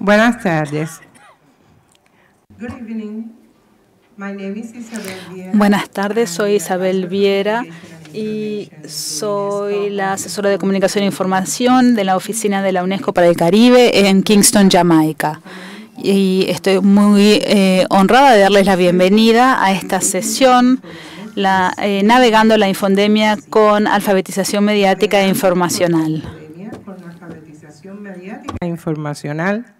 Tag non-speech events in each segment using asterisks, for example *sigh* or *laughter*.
Buenas tardes. Buenas tardes, soy Isabel Viera y soy la asesora de comunicación e información de la oficina de la UNESCO para el Caribe en Kingston, Jamaica. Y estoy muy eh, honrada de darles la bienvenida a esta sesión. La, eh, navegando la infodemia con alfabetización mediática e informacional. E informacional.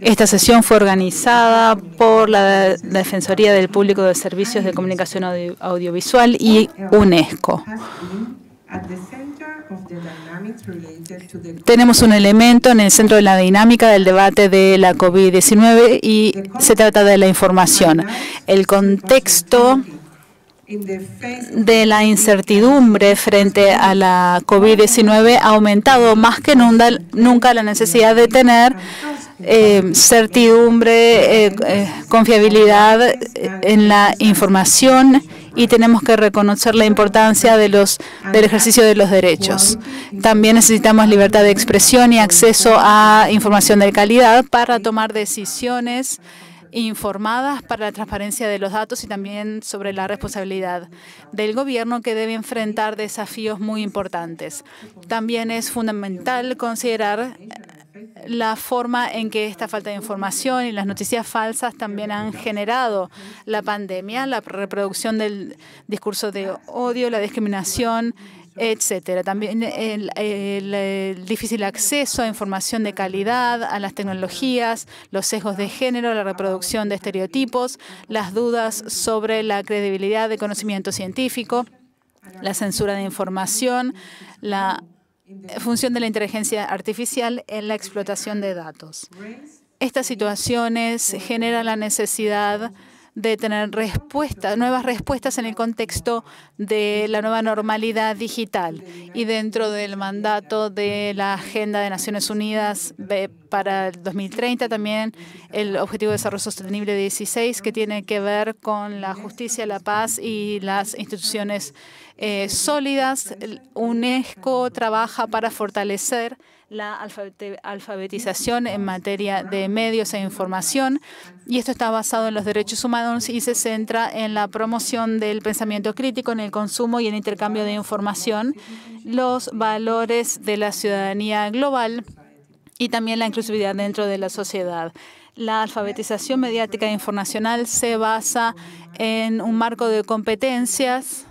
Esta sesión fue organizada por la Defensoría del Público de Servicios de Comunicación Audiovisual y UNESCO. Tenemos un elemento en el centro de la dinámica del debate de la COVID-19 y se trata de la información. El contexto de la incertidumbre frente a la COVID-19 ha aumentado más que nunca, la necesidad de tener eh, certidumbre, eh, eh, confiabilidad en la información y tenemos que reconocer la importancia del ejercicio de los derechos. También necesitamos libertad de expresión y acceso a información de calidad para tomar decisiones informadas para la transparencia de los datos y también sobre la responsabilidad del gobierno que debe enfrentar desafíos muy importantes. También es fundamental considerar eh, la forma en que esta falta de información y las noticias falsas también han generado la pandemia, la reproducción del discurso de odio, la discriminación etcétera. También el, difícil acceso a información de calidad, a las tecnologías, los sesgos de género, la reproducción de estereotipos, las dudas sobre la credibilidad de conocimiento científico, la censura de información, la función de la inteligencia artificial en la explotación de datos. Estas situaciones generan la necesidad de de tener respuestas, nuevas respuestas en el contexto de la nueva normalidad digital y dentro del mandato de la Agenda de Naciones Unidas para el 2030, también el Objetivo de Desarrollo Sostenible 16, que tiene que ver con la justicia, la paz y las instituciones eh, sólidas. UNESCO trabaja para fortalecer la alfabetización en materia de medios e información. Y esto está basado en los derechos humanos y se centra en la promoción del pensamiento crítico, en el consumo y el intercambio de información, los valores de la ciudadanía global y también la inclusividad dentro de la sociedad. La alfabetización mediática e informacional se basa en un marco de competencias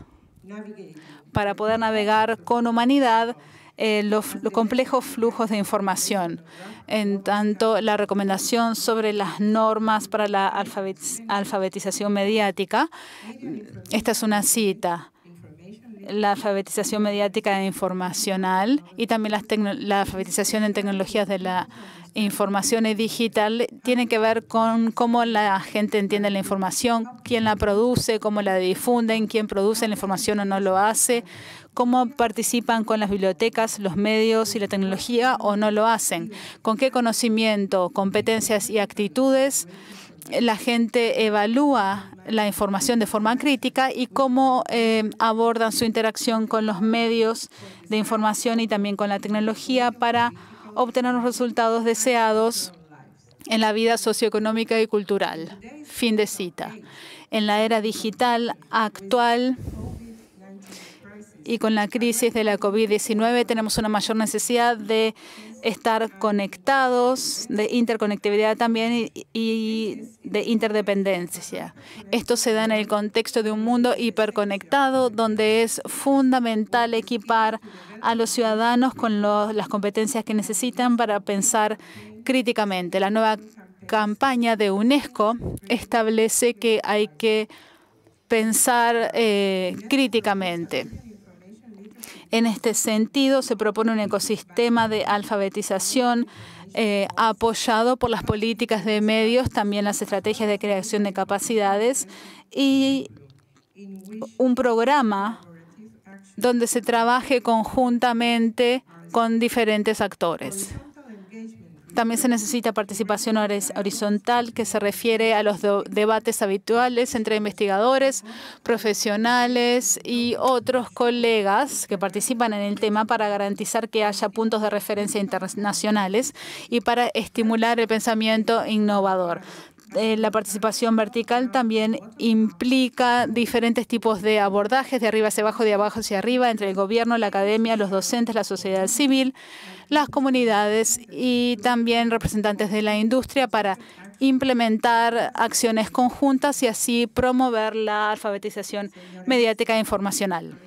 para poder navegar con humanidad eh, los, complejos flujos de información. En tanto, la recomendación sobre las normas para la alfabetización mediática, esta es una cita la alfabetización mediática e informacional y también la alfabetización en tecnologías de la información y digital tiene que ver con cómo la gente entiende la información, quién la produce, cómo la difunden, quién produce la información o no lo hace, cómo participan con las bibliotecas, los medios y la tecnología o no lo hacen, con qué conocimiento, competencias y actitudes la gente evalúa la información de forma crítica y cómo eh, abordan su interacción con los medios de información y también con la tecnología para obtener los resultados deseados en la vida socioeconómica y cultural. Fin de cita. En la era digital actual, y con la crisis de la COVID-19 tenemos una mayor necesidad de estar conectados, de interconectividad también y de interdependencia. Esto se da en el contexto de un mundo hiperconectado donde es fundamental equipar a los ciudadanos con las competencias que necesitan para pensar críticamente. La nueva campaña de UNESCO establece que hay que pensar eh, críticamente. En este sentido, se propone un ecosistema de alfabetización eh, apoyado por las políticas de medios, también las estrategias de creación de capacidades y un programa donde se trabaje conjuntamente con diferentes actores. También se necesita participación horizontal que se refiere a los debates habituales entre investigadores, profesionales y otros colegas que participan en el tema para garantizar que haya puntos de referencia internacionales y para estimular el pensamiento innovador eh, la participación vertical también implica diferentes tipos de abordajes, de arriba hacia abajo, de abajo hacia arriba, entre el gobierno, la academia, los docentes, la sociedad civil, las comunidades y también representantes de la industria para implementar acciones conjuntas y así promover la alfabetización mediática e informacional.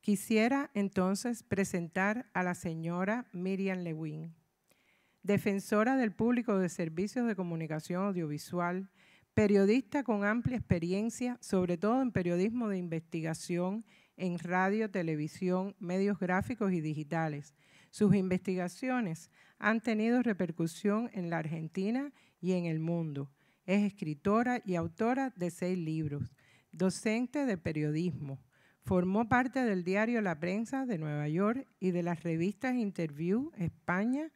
Quisiera entonces presentar a la señora Miriam Lewin, defensora del público de servicios de comunicación audiovisual, periodista con amplia experiencia, sobre todo en periodismo de investigación, en radio, televisión, medios gráficos y digitales, sus investigaciones han tenido repercusión en la Argentina y en el mundo. Es escritora y autora de seis libros, docente de periodismo. Formó parte del diario La Prensa de Nueva York y de las revistas Interview España,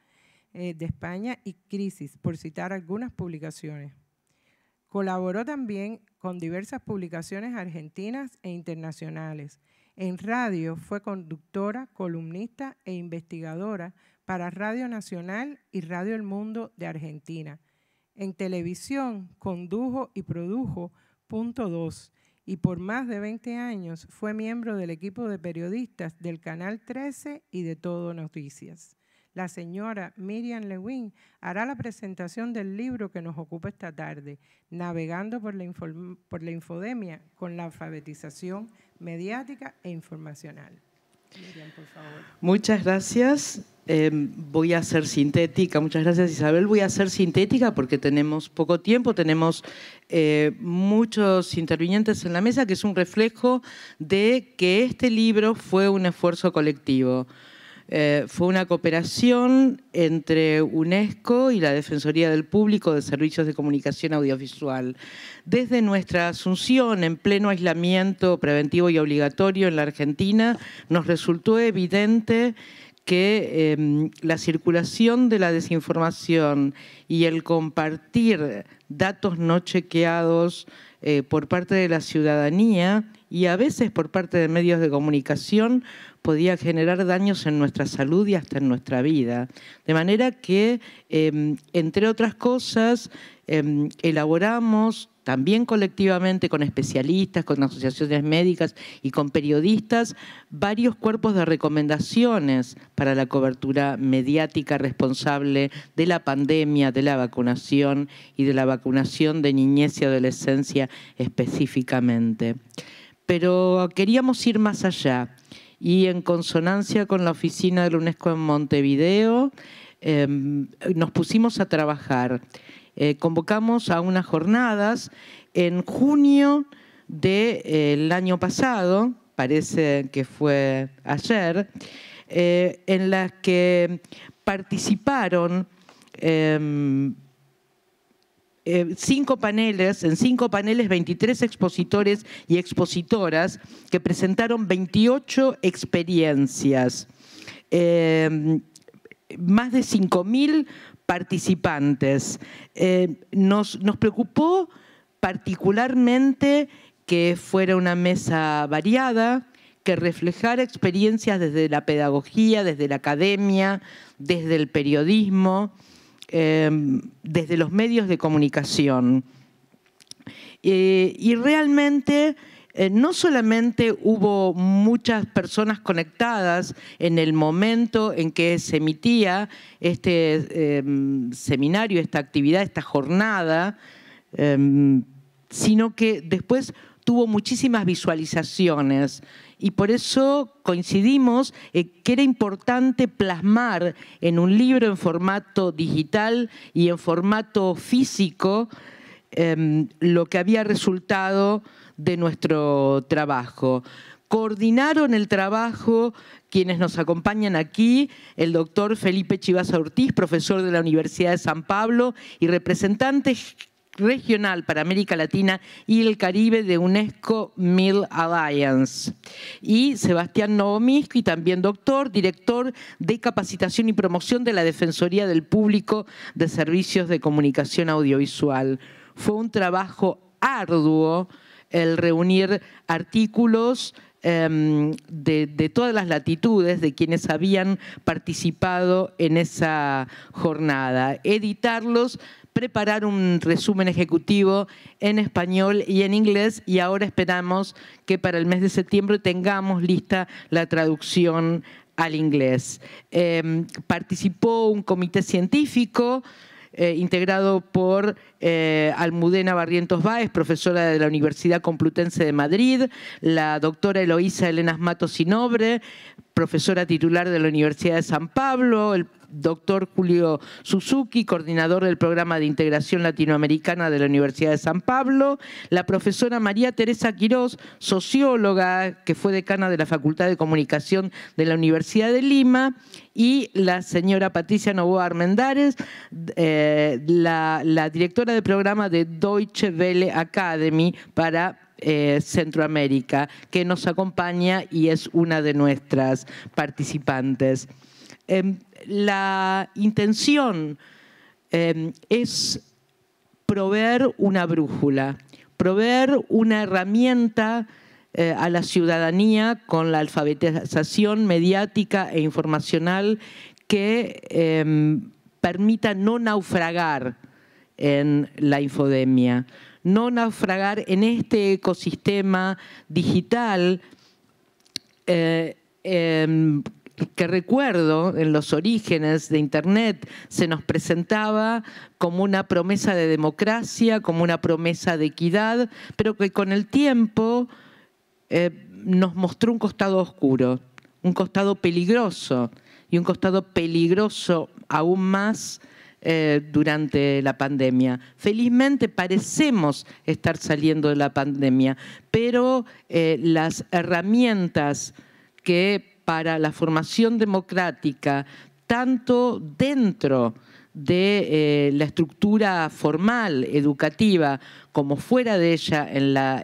eh, de España y Crisis, por citar algunas publicaciones. Colaboró también con diversas publicaciones argentinas e internacionales en radio fue conductora, columnista e investigadora para Radio Nacional y Radio El Mundo de Argentina. En televisión condujo y produjo Punto 2 y por más de 20 años fue miembro del equipo de periodistas del Canal 13 y de Todo Noticias. La señora Miriam Lewin hará la presentación del libro que nos ocupa esta tarde, Navegando por la, por la infodemia con la alfabetización mediática e informacional. Muchas gracias. Em, voy a ser sintética. Muchas gracias, Isabel. Voy a ser sintética porque tenemos poco tiempo, tenemos eh, muchos intervinientes en la mesa, que es un reflejo de que este libro fue un esfuerzo colectivo. Eh, fue una cooperación entre UNESCO y la Defensoría del Público de Servicios de Comunicación Audiovisual. Desde nuestra asunción en pleno aislamiento preventivo y obligatorio en la Argentina, nos resultó evidente que em, la circulación de la desinformación y el compartir datos no chequeados eh, por parte de la ciudadanía y a veces por parte de medios de comunicación podía generar daños en nuestra salud y hasta en nuestra vida. De manera que, em, entre otras cosas, em, elaboramos también colectivamente con especialistas, con asociaciones médicas y con periodistas, varios cuerpos de recomendaciones para la cobertura mediática responsable de la pandemia, de la vacunación y de la vacunación de niñez y adolescencia específicamente. Pero queríamos ir más allá y en consonancia con la oficina de la UNESCO en Montevideo, em, nos pusimos a trabajar. Eh, convocamos a unas jornadas en junio del año pasado, parece que fue ayer, eh, en las que participaron em, eh, cinco paneles, en cinco paneles 23 expositores y expositoras que presentaron 28 experiencias. Eh, más de 5.000 participantes. Eh, nos, nos preocupó particularmente que fuera una mesa variada, que reflejara experiencias desde la pedagogía, desde la academia, desde el periodismo. Em, desde los medios de comunicación. Eh, y realmente eh, no solamente hubo muchas personas conectadas en el momento en que se emitía este em, seminario, esta actividad, esta jornada, em, sino que después tuvo muchísimas visualizaciones y por eso coincidimos que era importante plasmar en un libro en formato digital y en formato físico em, lo que había resultado de nuestro trabajo. Coordinaron el trabajo quienes nos acompañan aquí, el doctor Felipe Chivas Ortiz, profesor de la Universidad de San Pablo y representante regional para América Latina y el Caribe de UNESCO Mill Alliance. Y Sebastián y también doctor, director de capacitación y promoción de la Defensoría del Público de Servicios de Comunicación Audiovisual. Fue un trabajo arduo el reunir artículos em, de, de, todas las latitudes de quienes habían participado en esa jornada, editarlos preparar un resumen ejecutivo en español y en inglés y ahora esperamos que para el mes de septiembre tengamos lista la traducción al inglés. Em, participó un comité científico eh, integrado por eh, Almudena Barrientos Báez, profesora de la Universidad Complutense de Madrid, la doctora Eloísa Elena Matos Sinobre, profesora titular de la Universidad de San Pablo, el doctor Julio Suzuki, coordinador del programa de integración latinoamericana de la Universidad de San Pablo, la profesora María Teresa Quirós, socióloga que fue decana de la Facultad de Comunicación de la Universidad de Lima, y la señora Patricia Novoa Armendares, eh, la, la, directora del programa de Deutsche Welle Academy para eh, Centroamérica, que nos acompaña y es una de nuestras participantes. Em, la intención em, es proveer una brújula, proveer una herramienta eh, a la ciudadanía con la alfabetización mediática e informacional que em, permita no naufragar en la infodemia no naufragar en este ecosistema digital eh, em, que recuerdo en los orígenes de Internet se nos presentaba como una promesa de democracia, como una promesa de equidad, pero que con el tiempo eh, nos mostró un costado oscuro, un costado peligroso y un costado peligroso aún más eh, durante la pandemia. Felizmente parecemos estar saliendo de la pandemia, pero eh, las herramientas que para la formación democrática, tanto dentro de eh, la estructura formal educativa como fuera de ella en la,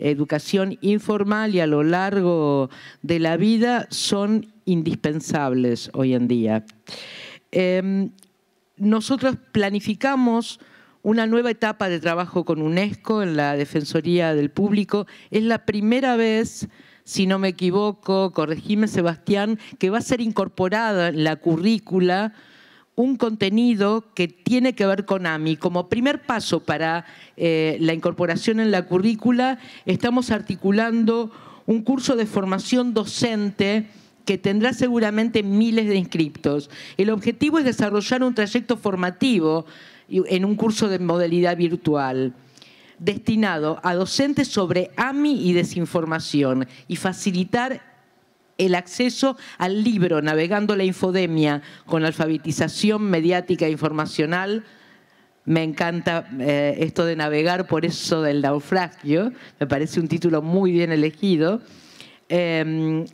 educación informal y a lo largo de la vida son indispensables hoy en día. Em, nosotros planificamos una nueva etapa de trabajo con UNESCO en la Defensoría del Público. Es la primera vez, si no me equivoco, corregime Sebastián, que va a ser incorporada en la currícula un contenido que tiene que ver con AMI. Como primer paso para eh, la incorporación en la currícula, estamos articulando un curso de formación docente que tendrá seguramente miles de inscriptos. El objetivo es desarrollar un trayecto formativo en un curso de modalidad virtual destinado a docentes sobre AMI y desinformación y facilitar el acceso al libro Navegando la infodemia con alfabetización mediática e informacional. Me encanta eh, esto de navegar por eso del naufragio, me parece un título muy bien elegido. Em,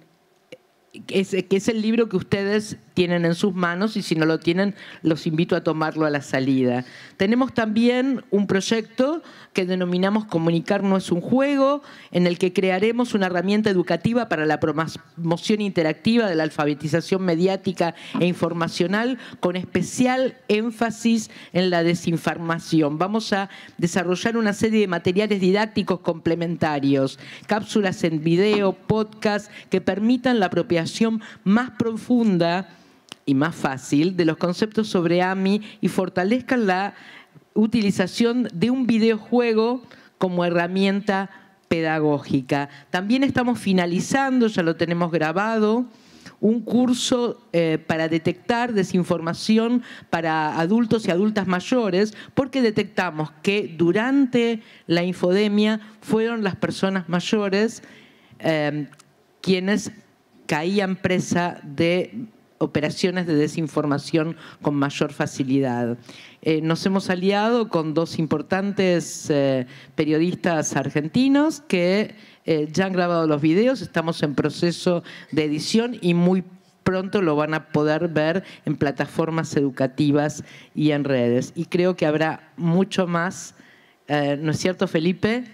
que es, es el libro que ustedes tienen en sus manos y si no lo tienen, los invito a tomarlo a la salida. Tenemos también un proyecto que denominamos Comunicarnos, es un juego, en el que crearemos una herramienta educativa para la promoción interactiva de la alfabetización mediática e informacional con especial énfasis en la desinformación. Vamos a desarrollar una serie de materiales didácticos complementarios, cápsulas en video, podcast, que permitan la apropiación más profunda y más fácil de los conceptos sobre AMI y fortalezcan la utilización de un videojuego como herramienta pedagógica. También estamos finalizando, ya lo tenemos grabado, un curso eh, para detectar desinformación para adultos y adultas mayores, porque detectamos que durante la infodemia fueron las personas mayores eh, quienes caían presa de operaciones de desinformación con mayor facilidad. Eh, nos hemos aliado con dos importantes eh, periodistas argentinos que eh, ya han grabado los videos, estamos en proceso de edición y muy pronto lo van a poder ver en plataformas educativas y en redes. Y creo que habrá mucho más, ¿no es cierto, Felipe?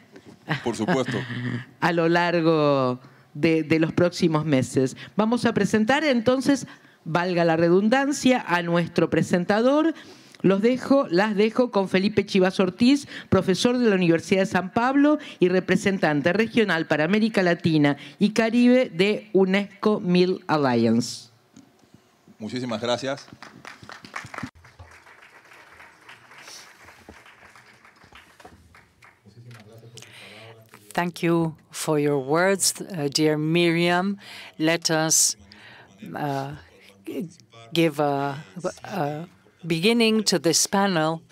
Por supuesto. *laughs* a lo largo de los próximos meses. Vamos a presentar entonces valga la redundancia, a nuestro presentador. Los dejo, las dejo con Felipe Chivas Ortiz, profesor de la Universidad de San Pablo y representante regional para América Latina y Caribe de UNESCO Mill Alliance. Muchísimas gracias. Thank you for your words, uh, dear Miriam. Let us uh, give a, a beginning to this panel,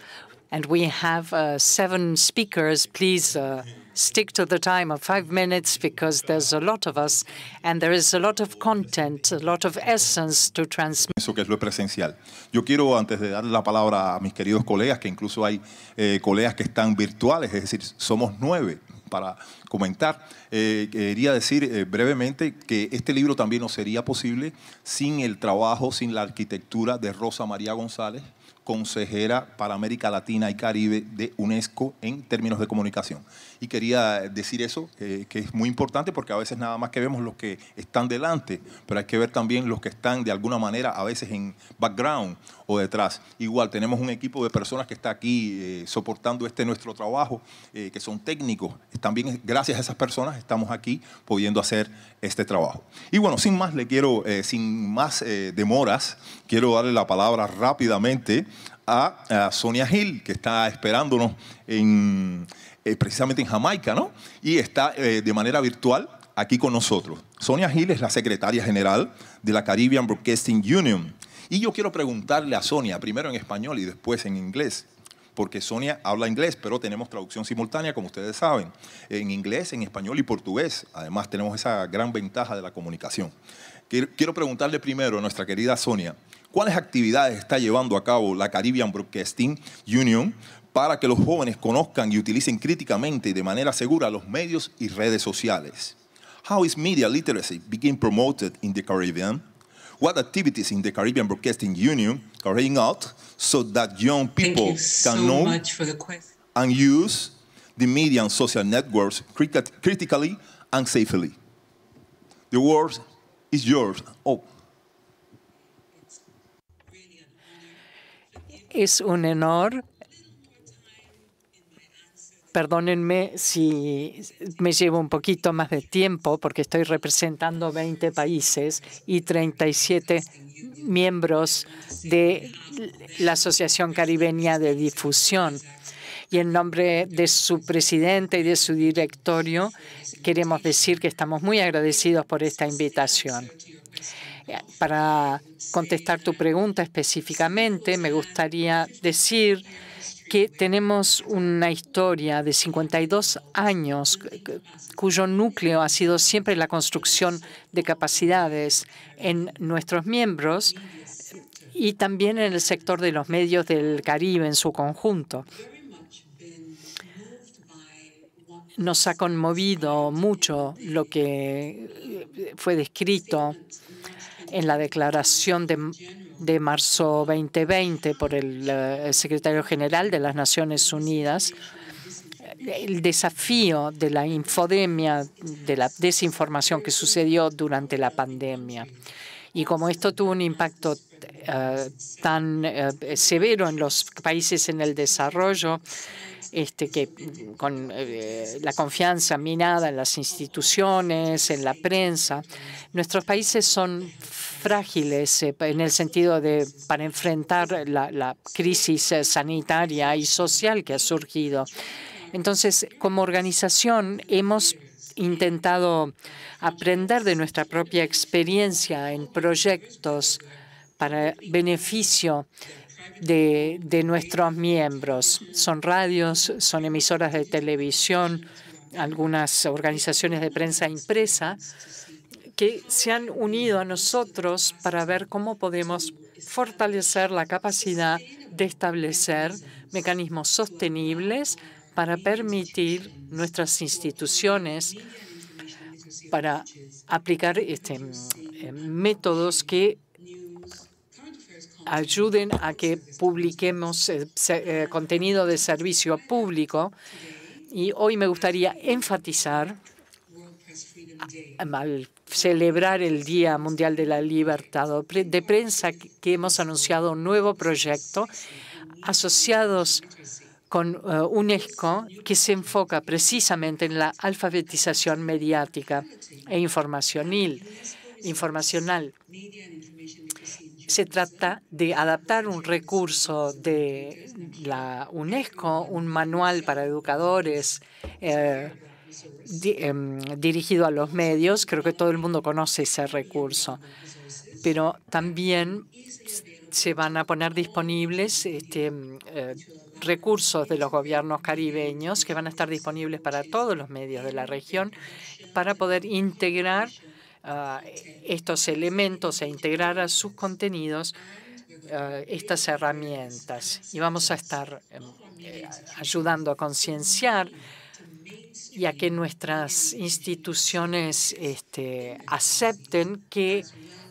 and we have uh, seven speakers. Please uh, stick to the time of five minutes because there's a lot of us, and there is a lot of content, a lot of essence to transmit. Eso que es lo presencial. Yo quiero, antes de dar la palabra a mis queridos colegas, que incluso hay eh, colegas que están virtuales, es decir, somos nueve. para comentar. Eh, quería decir eh, brevemente que este libro también no sería posible sin el trabajo, sin la arquitectura de Rosa María González, consejera para América Latina y Caribe de UNESCO en términos de comunicación. Y quería decir eso, eh, que es muy importante porque a veces nada más que vemos los que están delante, pero hay que ver también los que están de alguna manera a veces en background o detrás. Igual tenemos un equipo de personas que está aquí eh, soportando este nuestro trabajo, eh, que son técnicos. También gracias a esas personas estamos aquí pudiendo hacer este trabajo. Y bueno, sin más le quiero, sin más demoras, quiero darle la palabra rápidamente a, Sonia Hill, que está esperándonos en, eh, precisamente en Jamaica, ¿no? Y está eh, de manera virtual aquí con nosotros. Sonia Hill es la secretaria general de la Caribbean Broadcasting Union. Y yo quiero preguntarle a Sonia, primero en español y después en inglés, porque Sonia habla inglés, pero tenemos traducción simultánea, como ustedes saben, en inglés, en español y portugués. Además, tenemos esa gran ventaja de la comunicación. Quiero preguntarle primero a nuestra querida Sonia, cuáles actividades está llevando a cabo la Caribbean Broadcasting Union para que los jóvenes conozcan y utilicen críticamente y de manera segura los medios y redes sociales. How is media literacy being promoted in the Caribbean? What activities in the Caribbean Broadcasting Union carrying out so that young people can know and use the media and social networks critically and safely? The words is yours. Oh, Es un honor. Perdónenme si me llevo un poquito más de tiempo porque estoy representando 20 países y 37 miembros de la Asociación Caribeña de Difusión. Y en nombre de su presidente y de su directorio, queremos decir que estamos muy agradecidos por esta invitación. Para contestar tu pregunta específicamente, me gustaría decir que tenemos una historia de 52 años cuyo núcleo ha sido siempre la construcción de capacidades en nuestros miembros y también en el sector de los medios del Caribe en su conjunto. Nos ha conmovido mucho lo que fue descrito en la declaración de, de marzo 2020 por eh, el, secretario general de las Naciones Unidas, el desafío de la infodemia, de la desinformación que sucedió durante la pandemia. Y como esto tuvo un impacto eh, tan eh, severo en los países en el desarrollo, este, que con la confianza minada en las instituciones, en la prensa, nuestros países son frágiles eh, en el sentido de para enfrentar la, crisis eh, sanitaria y social que ha surgido. Entonces, como organización hemos intentado aprender de nuestra propia experiencia en proyectos para beneficio de, de, nuestros miembros. Son radios, son emisoras de televisión, algunas organizaciones de prensa impresa que se han unido a nosotros para ver cómo podemos fortalecer la capacidad de establecer mecanismos sostenibles para permitir nuestras instituciones para aplicar este, em, em, métodos que ayuden a que publiquemos eh, eh, contenido de servicio público. Y hoy me gustaría enfatizar al celebrar el Día Mundial de la Libertad de Prensa, que hemos anunciado un nuevo proyecto asociados con eh, UNESCO que se enfoca precisamente en la alfabetización mediática e informacional. informacional. Se trata de adaptar un recurso de la UNESCO, un manual para educadores, eh, Em, dirigido a los medios. Creo que todo el mundo conoce ese recurso. Pero también se van a poner disponibles este, em, eh, recursos de los gobiernos caribeños que van a estar disponibles para todos los medios de la región para poder integrar ah, estos elementos e integrar a sus contenidos ah, estas herramientas. Y vamos a estar em, eh, ayudando a concienciar ya que nuestras instituciones este, acepten que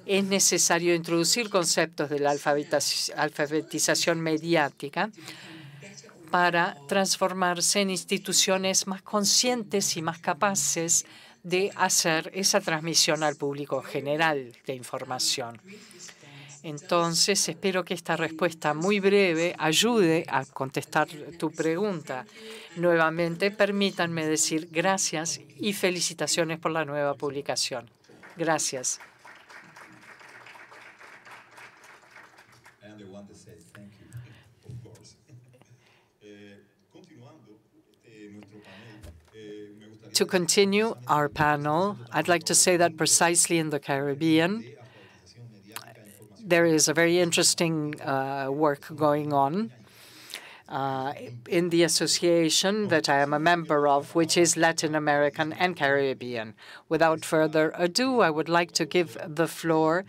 es necesario introducir conceptos de la alfabetización mediática para transformarse en instituciones más conscientes y más capaces de hacer esa transmisión al público general de información. Entonces, espero que esta respuesta muy breve ayude a contestar tu pregunta. Nuevamente, permítanme decir gracias y felicitaciones por la nueva publicación. Gracias. To continue our panel, I'd like to say that precisely in the Caribbean, there is a very interesting uh, work going on uh, in the association that I am a member of, which is Latin American and Caribbean. Without further ado, I would like to give the floor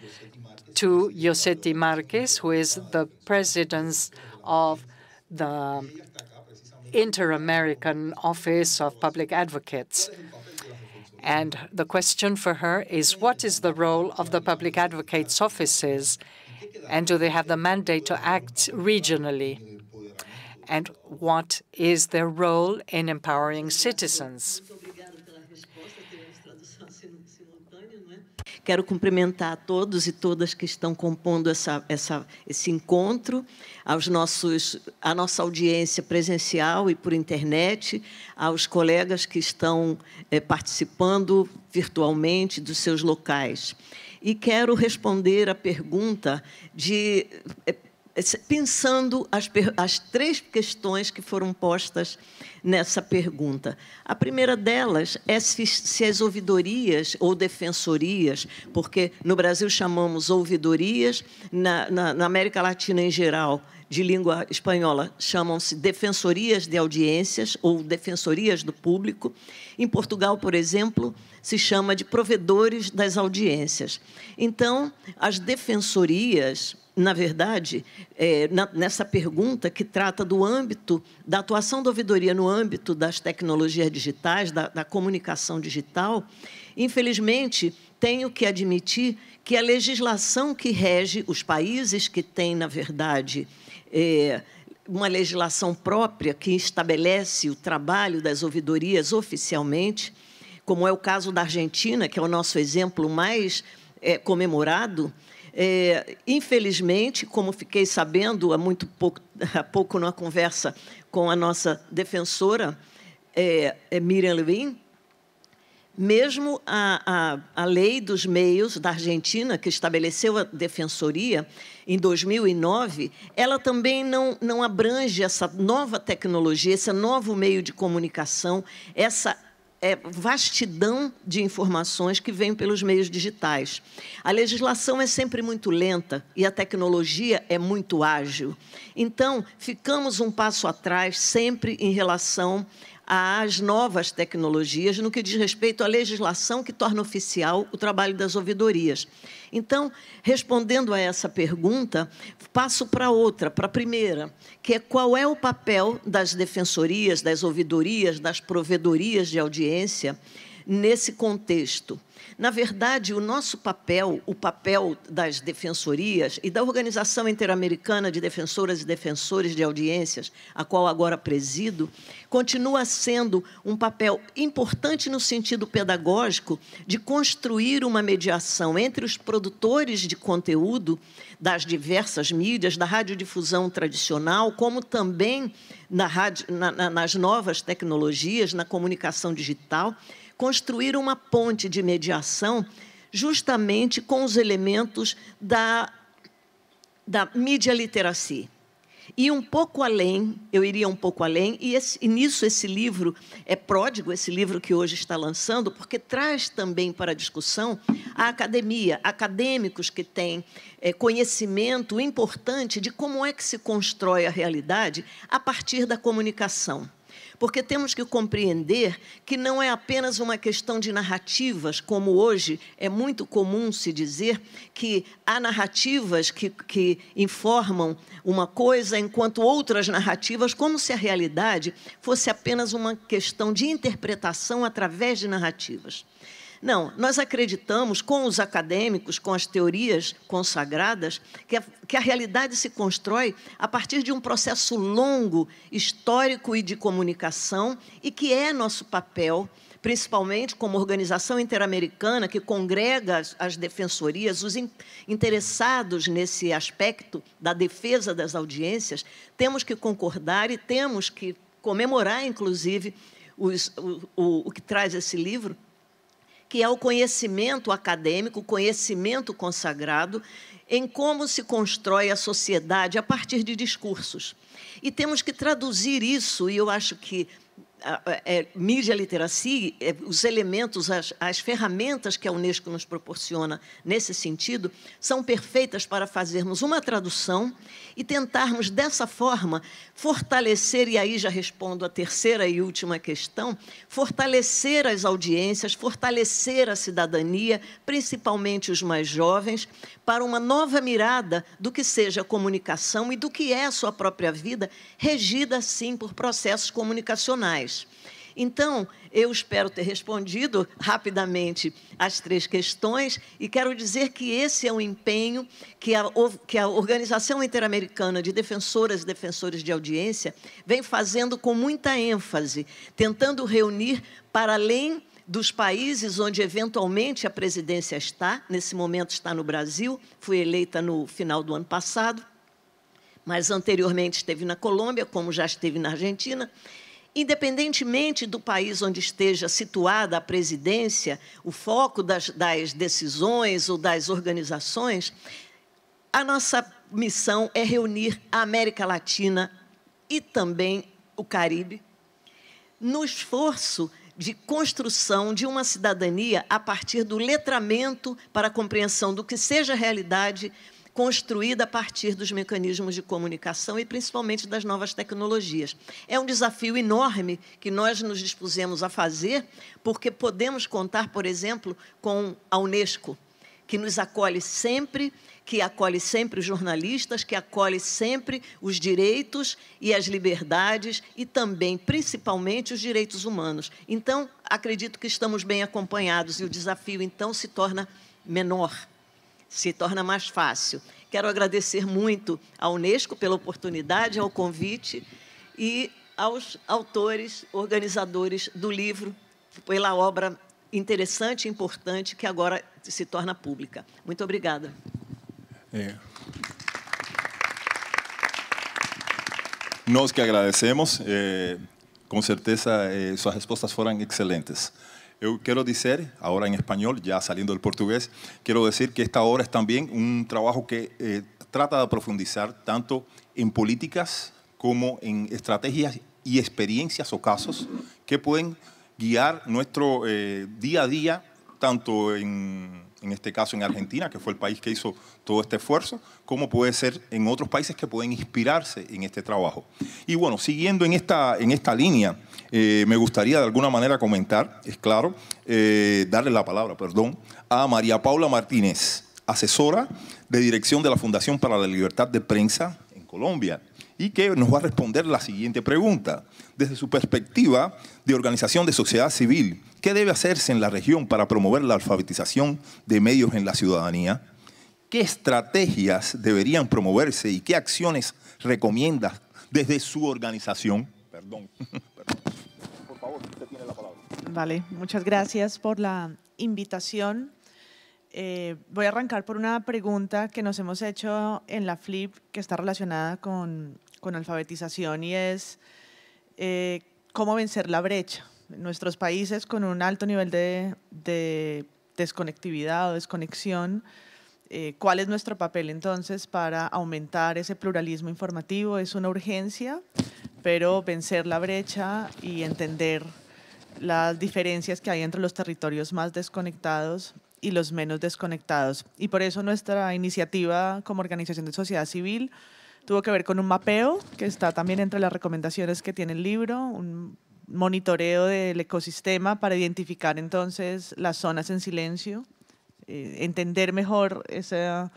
to Yoseti Marquez, who is the president of the Inter-American Office of Public Advocates. And the question for her is, what is the role of the public advocates' offices, and do they have the mandate to act regionally? And what is their role in empowering citizens? Quero cumprimentar a todos e todas que estão compondo essa, essa, esse encontro, aos nossos, a nossa audiência presencial e por internet, aos colegas que estão é, participando virtualmente dos seus locais. E quero responder a pergunta de eh, pensando as, as três questões que foram postas nessa pergunta. A primeira delas é se, se as ouvidorias ou defensorias, porque no Brasil chamamos ouvidorias, na, na, na América Latina em geral, de língua espanhola, chamam-se defensorias de audiências ou defensorias do público. Em Portugal, por exemplo, se chama de provedores das audiências. Então, as defensorias na verdade, é, na, nessa pergunta que trata do âmbito da atuação da ouvidoria no âmbito das tecnologias digitais, da, da comunicação digital, infelizmente, tenho que admitir que a legislação que rege os países que têm, na verdade, é, uma legislação própria que estabelece o trabalho das ouvidorias oficialmente, como é o caso da Argentina, que é o nosso exemplo mais é, comemorado, é, infelizmente, como fiquei sabendo há muito pouco, *laughs* há pouco numa conversa com a nossa defensora, é, é Miriam Lewin, mesmo a, a, a, lei dos meios da Argentina, que estabeleceu a defensoria em 2009, ela também não, não abrange essa nova tecnologia, esse novo meio de comunicação, essa é, vastidão de informações que vêm pelos meios digitais. A legislação é sempre muito lenta e a tecnologia é muito ágil. Então, ficamos um passo atrás sempre em relação às novas tecnologias no que diz respeito à legislação que torna oficial o trabalho das ouvidorias. Então, respondendo a essa pergunta, passo para outra, para a primeira, que é qual é o papel das defensorias, das ouvidorias, das provedorias de audiência nesse contexto. Na verdade, o nosso papel, o papel das defensorias e da Organização Interamericana de Defensoras e Defensores de Audiências, a qual agora presido, continua sendo um papel importante no sentido pedagógico de construir uma mediação entre os produtores de conteúdo das diversas mídias, da radiodifusão tradicional, como também na na, na, nas novas tecnologias, na comunicação digital construir uma ponte de mediação justamente com os elementos da, da mídia literacia. E um pouco além, eu iria um pouco além, e, esse, e nisso esse livro é pródigo, esse livro que hoje está lançando, porque traz também para a discussão a academia, acadêmicos que têm é, conhecimento importante de como é que se constrói a realidade a partir da comunicação porque temos que compreender que não é apenas uma questão de narrativas, como hoje é muito comum se dizer que há narrativas que, que informam uma coisa, enquanto outras narrativas, como se a realidade fosse apenas uma questão de interpretação através de narrativas. Não, nós acreditamos com os acadêmicos, com as teorias consagradas, que a, que a realidade se constrói a partir de um processo longo, histórico e de comunicação, e que é nosso papel principalmente como organização interamericana que congrega as, as defensorias, os in, interessados nesse aspecto da defesa das audiências, temos que concordar e temos que comemorar, inclusive, os, o, o, o que traz esse livro, que é o conhecimento acadêmico, conhecimento consagrado, em como se constrói a sociedade a partir de discursos. E temos que traduzir isso, e eu acho que é, mídia literacia é, os elementos, as, as, ferramentas que a Unesco nos proporciona nesse sentido, são perfeitas para fazermos uma tradução e tentarmos, dessa forma, fortalecer e aí já respondo a terceira e última questão fortalecer as audiências, fortalecer a cidadania, principalmente os mais jovens, para uma nova mirada do que seja comunicação e do que é a sua própria vida, regida sim por processos comunicacionais. Então, eu espero ter respondido rapidamente as três questões e quero dizer que esse é um empenho que a, que a Organização Interamericana de Defensoras e Defensores de Audiência vem fazendo com muita ênfase, tentando reunir, para além dos países onde eventualmente a presidência está, nesse momento está no Brasil, fui eleita no final do ano passado, mas anteriormente esteve na Colômbia, como já esteve na Argentina. Independentemente do país onde esteja situada a presidência, o foco das, das decisões ou das organizações, a nossa missão é reunir a América Latina e também o Caribe no esforço de construção de uma cidadania a partir do letramento para a compreensão do que seja a realidade construída a partir dos mecanismos de comunicação e principalmente das novas tecnologias. É um desafio enorme que nós nos dispusemos a fazer, porque podemos contar, por exemplo, com a Unesco, que nos acolhe sempre que acolhe sempre os jornalistas, que acolhe sempre os direitos e as liberdades e também, principalmente, os direitos humanos. Então, acredito que estamos bem acompanhados e o desafio, então, se torna menor, se torna mais fácil. Quero agradecer muito à Unesco pela oportunidade, ao convite e aos autores, organizadores do livro, pela obra interessante e importante que agora se torna pública. Muito obrigada. Eh, que agradecemos, eh, con certeza eh, sus respuestas fueron excelentes. Yo quiero decir, ahora en español, ya saliendo del portugués, quiero decir que esta obra es también un trabajo que eh, trata de profundizar tanto en políticas como en estrategias y experiencias o casos que pueden guiar nuestro día a día tanto en, este caso en Argentina, que fue el país que hizo todo este esfuerzo, como puede ser en otros países que pueden inspirarse en este trabajo. Y bueno, siguiendo en esta, en esta línea, eh, me gustaría de alguna manera comentar, es claro, eh, darle la palabra, perdón, a María Paula Martínez, asesora de dirección de la Fundación para la Libertad de Prensa en Colombia y que nos va a responder la siguiente pregunta. Desde su perspectiva de organización de sociedad civil, ¿qué debe hacerse en la región para promover la alfabetización de medios en la ciudadanía? ¿Qué estrategias deberían promoverse y qué acciones recomiendas desde su organización? Perdón. *laughs* Por favor, usted tiene la palabra. Vale, muchas gracias por la invitación. Eh, voy a arrancar por una pregunta que nos hemos hecho en la FLIP que está relacionada con con alfabetización y es eh, cómo vencer la brecha. En nuestros países con un alto nivel de, desconectividad o desconexión, eh, ¿cuál es nuestro papel entonces para aumentar ese pluralismo informativo? Es una urgencia, pero vencer la brecha y entender las diferencias que hay entre los territorios más desconectados y los menos desconectados. Y por eso nuestra iniciativa como organización de sociedad civil Tuvo que ver con un mapeo, que está también entre las recomendaciones que tiene el libro, un monitoreo del ecosistema para identificar entonces las zonas en silencio, eh, entender mejor esas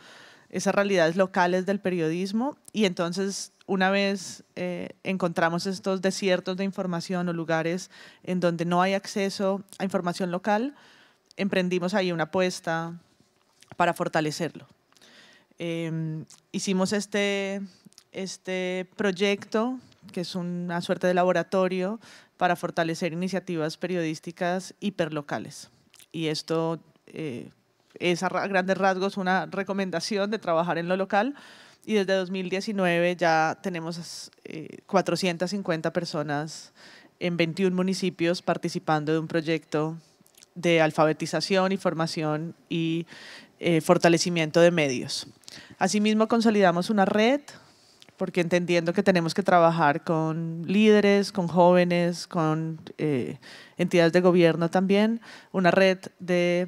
realidades locales del periodismo y entonces una vez eh, encontramos estos desiertos de información o lugares en donde no hay acceso a información local, emprendimos ahí una apuesta para fortalecerlo. Em, hicimos este, este proyecto, que es una suerte de laboratorio para fortalecer iniciativas periodísticas hiperlocales. Y esto eh, es a grandes rasgos una recomendación de trabajar en lo local. Y desde 2019 ya tenemos 450 eh, personas en 21 municipios participando de un proyecto de alfabetización y formación y eh, fortalecimiento de medios. Asimismo, consolidamos una red, porque entendiendo que tenemos que trabajar con líderes, con jóvenes, con eh, entidades de gobierno también, una red de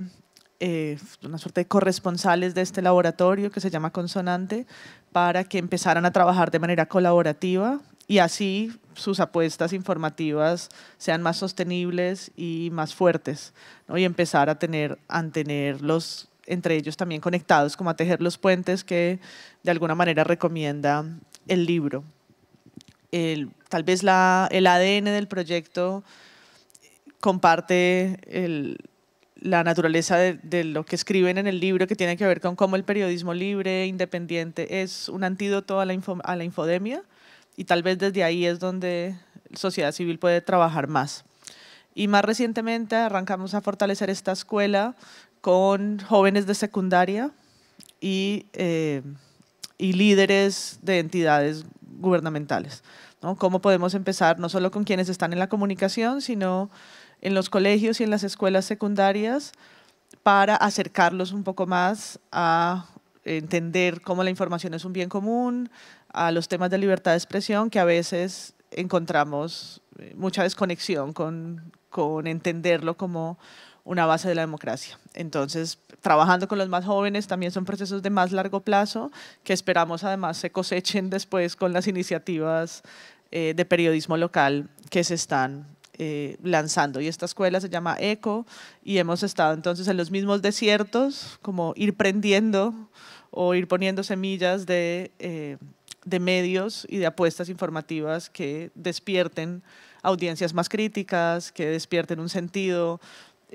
eh, una suerte de corresponsales de este laboratorio que se llama Consonante, para que empezaran a trabajar de manera colaborativa y así sus apuestas informativas sean más sostenibles y más fuertes, y empezar a tener, a tener los entre ellos también conectados, como a tejer los puentes que de alguna manera recomienda el libro. tal vez la, el ADN del proyecto comparte la naturaleza de, lo que escriben en el libro que tiene que ver con cómo el periodismo libre, independiente, es un antídoto a la, a la infodemia y tal vez desde ahí es donde sociedad civil puede trabajar más. Y más recientemente arrancamos a fortalecer esta escuela con jóvenes de secundaria y, eh, y líderes de entidades gubernamentales. ¿no? ¿Cómo podemos empezar no solo con quienes están en la comunicación, sino en los colegios y en las escuelas secundarias para acercarlos un poco más a entender cómo la información es un bien común, a los temas de libertad de expresión que a veces encontramos eh, mucha desconexión con, con entenderlo como una base de la democracia. Entonces, trabajando con los más jóvenes también son procesos de más largo plazo que esperamos además se cosechen después con las iniciativas eh, de periodismo local que se están eh, lanzando. Y esta escuela se llama ECO y hemos estado entonces en los mismos desiertos, como ir prendiendo o ir poniendo semillas de eh, medios y de apuestas informativas que despierten audiencias más críticas, que despierten un sentido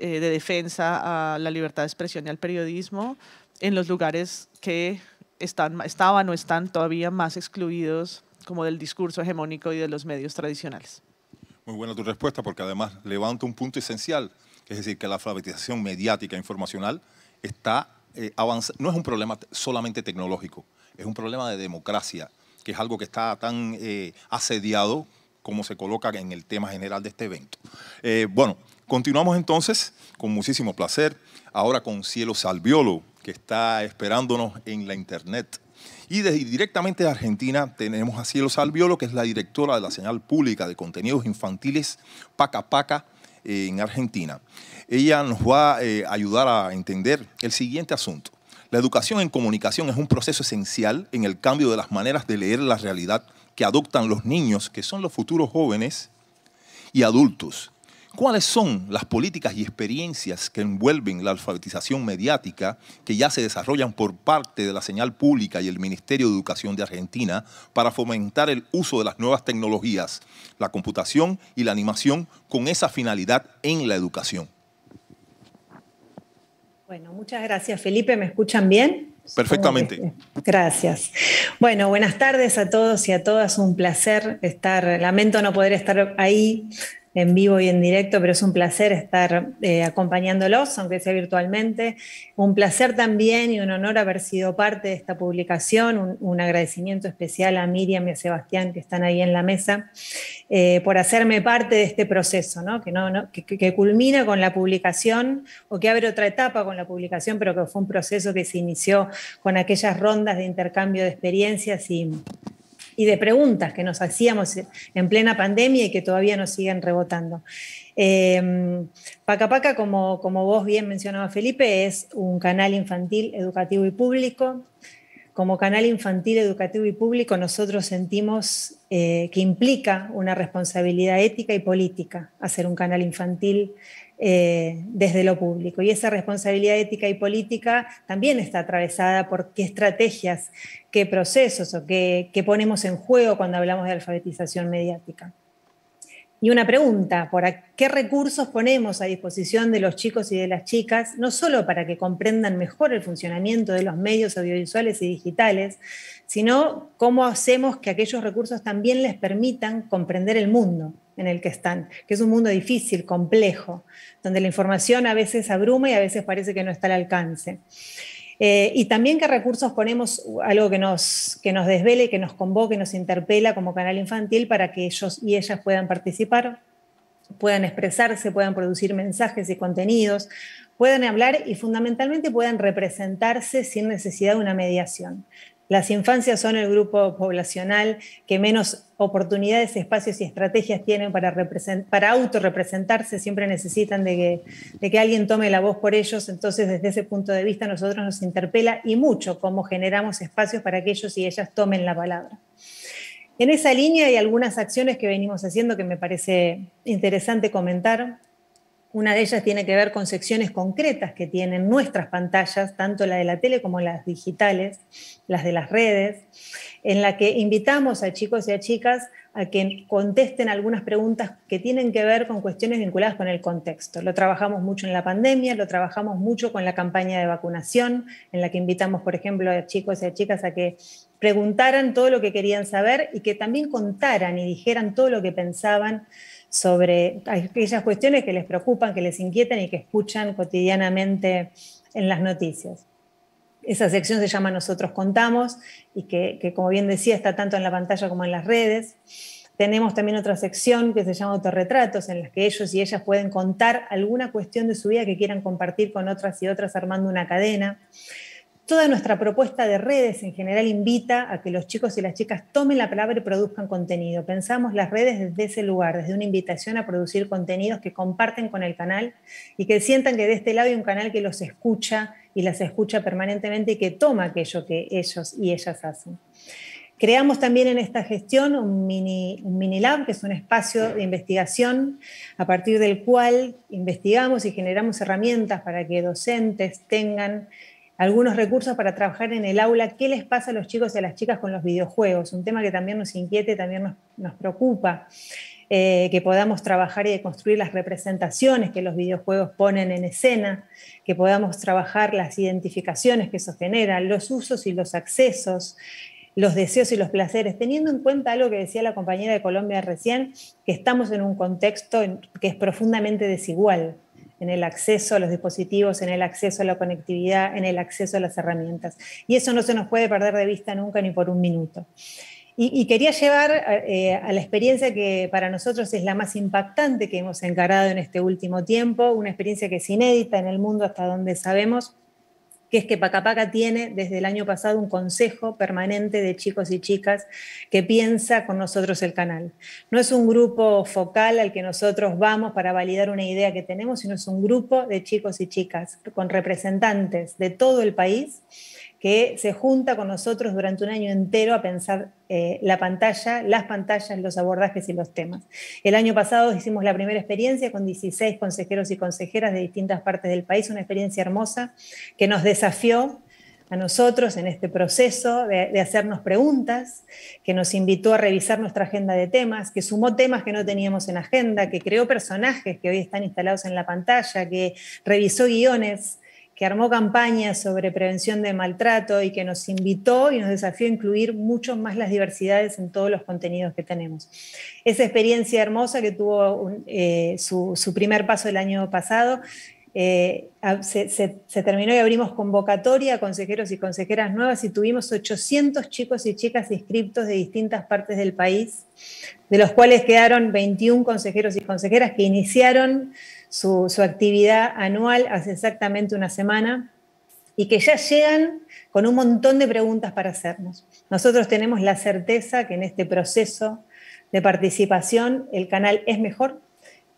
eh, de defensa a la libertad de expresión y al periodismo en los lugares que están, estaban o están todavía más excluidos como del discurso hegemónico y de los medios tradicionales. Muy buena tu respuesta porque además levanta un punto esencial, es decir, que la alfabetización mediática e informacional está eh, no es un problema solamente tecnológico, es un problema de democracia, que es algo que está tan eh, asediado como se coloca en el tema general de este evento. bueno, Continuamos entonces con muchísimo placer, ahora con Cielo Salviolo, que está esperándonos en la internet. Y directamente de Argentina tenemos a Cielo Salviolo, que es la directora de la señal pública de contenidos infantiles Paca Paca eh, en Argentina. Ella nos va a eh, ayudar a entender el siguiente asunto. La educación en comunicación es un proceso esencial en el cambio de las maneras de leer la realidad que adoptan los niños, que son los futuros jóvenes y adultos. ¿Cuáles son las políticas y experiencias que envuelven la alfabetización mediática que ya se desarrollan por parte de la señal pública y el Ministerio de Educación de Argentina para fomentar el uso de las nuevas tecnologías, la computación y la animación con esa finalidad en la educación? Bueno, muchas gracias Felipe, ¿me escuchan bien? Perfectamente. Gracias. Bueno, buenas tardes a todos y a todas. Un placer estar. Lamento no poder estar ahí en vivo y en directo, pero es un placer estar eh, acompañándolos, aunque sea virtualmente. Un placer también y un honor haber sido parte de esta publicación. Un, agradecimiento especial a Miriam y a Sebastián que están ahí en la mesa eh, por hacerme parte de este proceso, Que, no, que, que, culmina con la publicación o que abre otra etapa con la publicación, pero que fue un proceso que se inició con aquellas rondas de intercambio de experiencias y y de preguntas que nos hacíamos en plena pandemia y que todavía nos siguen rebotando. Em, Paca Paca, como, como vos bien mencionaba Felipe, es un canal infantil, educativo y público como canal infantil, educativo y público, nosotros sentimos eh, que implica una responsabilidad ética y política hacer un canal infantil eh, desde lo público. Y esa responsabilidad ética y política también está atravesada por qué estrategias, qué procesos o qué ponemos en juego cuando hablamos de alfabetización mediática. Y una pregunta, ¿Por qué recursos ponemos a disposición de los chicos y de las chicas, no solo para que comprendan mejor el funcionamiento de los medios audiovisuales y digitales, sino cómo hacemos que aquellos recursos también les permitan comprender el mundo en el que están, que es un mundo difícil, complejo, donde la información a veces abruma y a veces parece que no está al alcance. Eh, y también qué recursos ponemos, algo que nos, que nos desvele, que nos convoque, nos interpela como canal infantil para que ellos y ellas puedan participar, puedan expresarse, puedan producir mensajes y contenidos, puedan hablar y fundamentalmente puedan representarse sin necesidad de una mediación. Las infancias son el grupo poblacional que menos oportunidades, espacios y estrategias tienen para, para autorrepresentarse, siempre necesitan de que, de que, alguien tome la voz por ellos, entonces desde ese punto de vista nosotros nos interpela y mucho cómo generamos espacios para que ellos y ellas tomen la palabra. En esa línea hay algunas acciones que venimos haciendo que me parece interesante comentar. Una de ellas tiene que ver con secciones concretas que tienen nuestras pantallas, tanto la de la tele como las digitales, las de las redes, en la que invitamos a chicos y a chicas a que contesten algunas preguntas que tienen que ver con cuestiones vinculadas con el contexto. Lo trabajamos mucho en la pandemia, lo trabajamos mucho con la campaña de vacunación, en la que invitamos, por ejemplo, a chicos y a chicas a que preguntaran todo lo que querían saber y que también contaran y dijeran todo lo que pensaban sobre aquellas cuestiones que les preocupan, que les inquietan y que escuchan cotidianamente en las noticias. Esa sección se llama Nosotros Contamos y que, como bien decía, está tanto en la pantalla como en las redes. Tenemos también otra sección que se llama Autorretratos, en las que ellos y ellas pueden contar alguna cuestión de su vida que quieran compartir con otras y otras armando una cadena. Toda nuestra propuesta de redes en general invita a que los chicos y las chicas tomen la palabra y produzcan contenido. Pensamos las redes desde ese lugar, desde una invitación a producir contenidos que comparten con el canal y que sientan que de este lado hay un canal que los escucha y las escucha permanentemente y que toma aquello que ellos y ellas hacen. Creamos también en esta gestión un mini, mini, lab, que es un espacio de investigación a partir del cual investigamos y generamos herramientas para que docentes tengan algunos recursos para trabajar en el aula, qué les pasa a los chicos y a las chicas con los videojuegos, un tema que también nos inquieta, también nos, preocupa, eh, que podamos trabajar y construir las representaciones que los videojuegos ponen en escena, que podamos trabajar las identificaciones que eso generan los usos y los accesos, los deseos y los placeres, teniendo en cuenta algo que decía la compañera de Colombia recién, que estamos en un contexto que es profundamente desigual en el acceso a los dispositivos, en el acceso a la conectividad, en el acceso a las herramientas. Y eso no se nos puede perder de vista nunca ni por un minuto. Y, quería llevar eh, a la experiencia que para nosotros es la más impactante que hemos encarado en este último tiempo, una experiencia que es inédita en el mundo hasta donde sabemos, que es que Pacapaca tiene desde el año pasado un consejo permanente de chicos y chicas que piensa con nosotros el canal. No es un grupo focal al que nosotros vamos para validar una idea que tenemos, sino es un grupo de chicos y chicas con representantes de todo el país que se junta con nosotros durante un año entero a pensar eh, la pantalla, las pantallas, los abordajes y los temas. El año pasado hicimos la primera experiencia con 16 consejeros y consejeras de distintas partes del país, una experiencia hermosa que nos desafió a nosotros en este proceso de, de, hacernos preguntas, que nos invitó a revisar nuestra agenda de temas, que sumó temas que no teníamos en agenda, que creó personajes que hoy están instalados en la pantalla, que revisó guiones, que armó campañas sobre prevención de maltrato y que nos invitó y nos desafió a incluir mucho más las diversidades en todos los contenidos que tenemos. Esa experiencia hermosa que tuvo eh, su, primer paso el año pasado. Eh, se, terminó y abrimos convocatoria a consejeros y consejeras nuevas y tuvimos 800 chicos y chicas inscriptos de distintas partes del país, de los cuales quedaron 21 consejeros y consejeras que iniciaron su, actividad anual hace exactamente una semana y que ya llegan con un montón de preguntas para hacernos. Nosotros tenemos la certeza que en este proceso de participación el canal es mejor,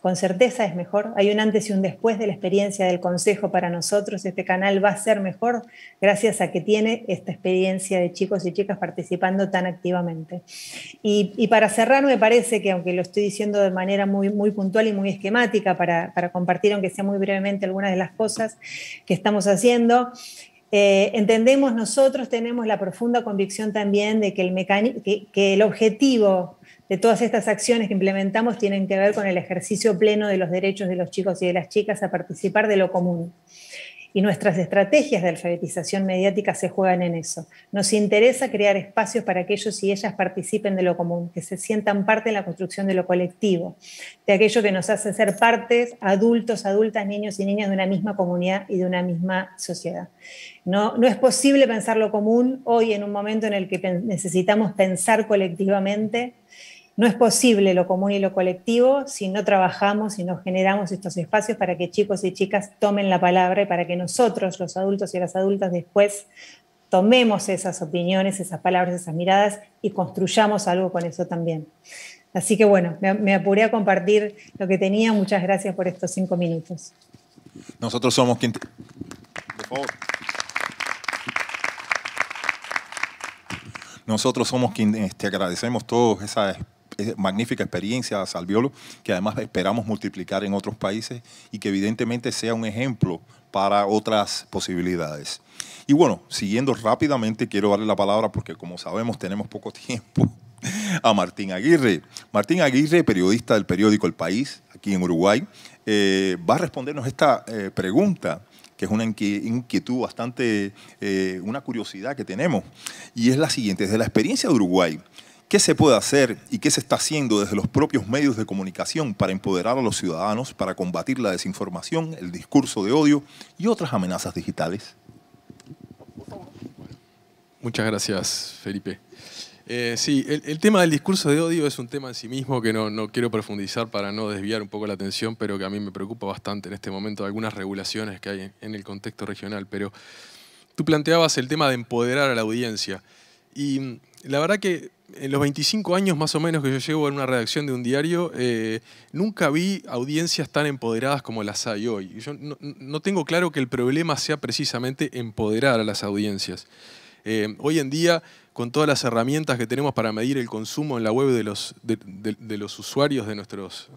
con certeza es mejor. Hay un antes y un después de la experiencia del Consejo para nosotros. Este canal va a ser mejor gracias a que tiene esta experiencia de chicos y chicas participando tan activamente. Y, para cerrar, me parece que, aunque lo estoy diciendo de manera muy, puntual y muy esquemática, para, compartir, aunque sea muy brevemente, algunas de las cosas que estamos haciendo, eh, entendemos nosotros, tenemos la profunda convicción también de que el, que el objetivo de todas estas acciones que implementamos tienen que ver con el ejercicio pleno de los derechos de los chicos y de las chicas a participar de lo común. Y nuestras estrategias de alfabetización mediática se juegan en eso. Nos interesa crear espacios para que ellos y ellas participen de lo común, que se sientan parte en la construcción de lo colectivo, de aquello que nos hace ser partes, adultos, adultas, niños y niñas de una misma comunidad y de una misma sociedad. No, no, es posible pensar lo común hoy en un momento en el que necesitamos pensar colectivamente no es posible lo común y lo colectivo si no trabajamos y no generamos estos espacios para que chicos y chicas tomen la palabra y para que nosotros, los adultos y las adultas, después tomemos esas opiniones, esas palabras, esas miradas y construyamos algo con eso también. Así que bueno, me, apuré a compartir lo que tenía. Muchas gracias por estos cinco minutos. Nosotros somos quien... favor. Nosotros somos quienes te agradecemos todos esa eh, magnífica experiencia, Salviolo, que además esperamos multiplicar en otros países y que evidentemente sea un ejemplo para otras posibilidades. Y bueno, siguiendo rápidamente, quiero darle la palabra porque como sabemos tenemos poco *laughs* tiempo a Martín Aguirre. Martín Aguirre, periodista del periódico El País, aquí en Uruguay, eh, va a respondernos esta eh, pregunta que es una inquietud bastante, una curiosidad que tenemos, y es la siguiente, desde la experiencia de Uruguay, ¿Qué se puede hacer y qué se está haciendo desde los propios medios de comunicación para empoderar a los ciudadanos para combatir la desinformación, el discurso de odio y otras amenazas digitales? Muchas gracias, Felipe. Eh, sí, el, tema del discurso de odio es un tema en sí mismo que no, no, quiero profundizar para no desviar un poco la atención, pero que a mí me preocupa bastante en este momento algunas regulaciones que hay en el contexto regional. Pero tú planteabas el tema de empoderar a la audiencia. Y mm, la verdad que en los 25 años más o menos que yo llevo en una redacción de un diario, eh, nunca vi audiencias tan empoderadas como las hay hoy. Yo no, tengo claro que el problema sea precisamente empoderar a las audiencias. Eh, hoy en día, con todas las herramientas que tenemos para medir el consumo en la web de los, usuarios de nuestros,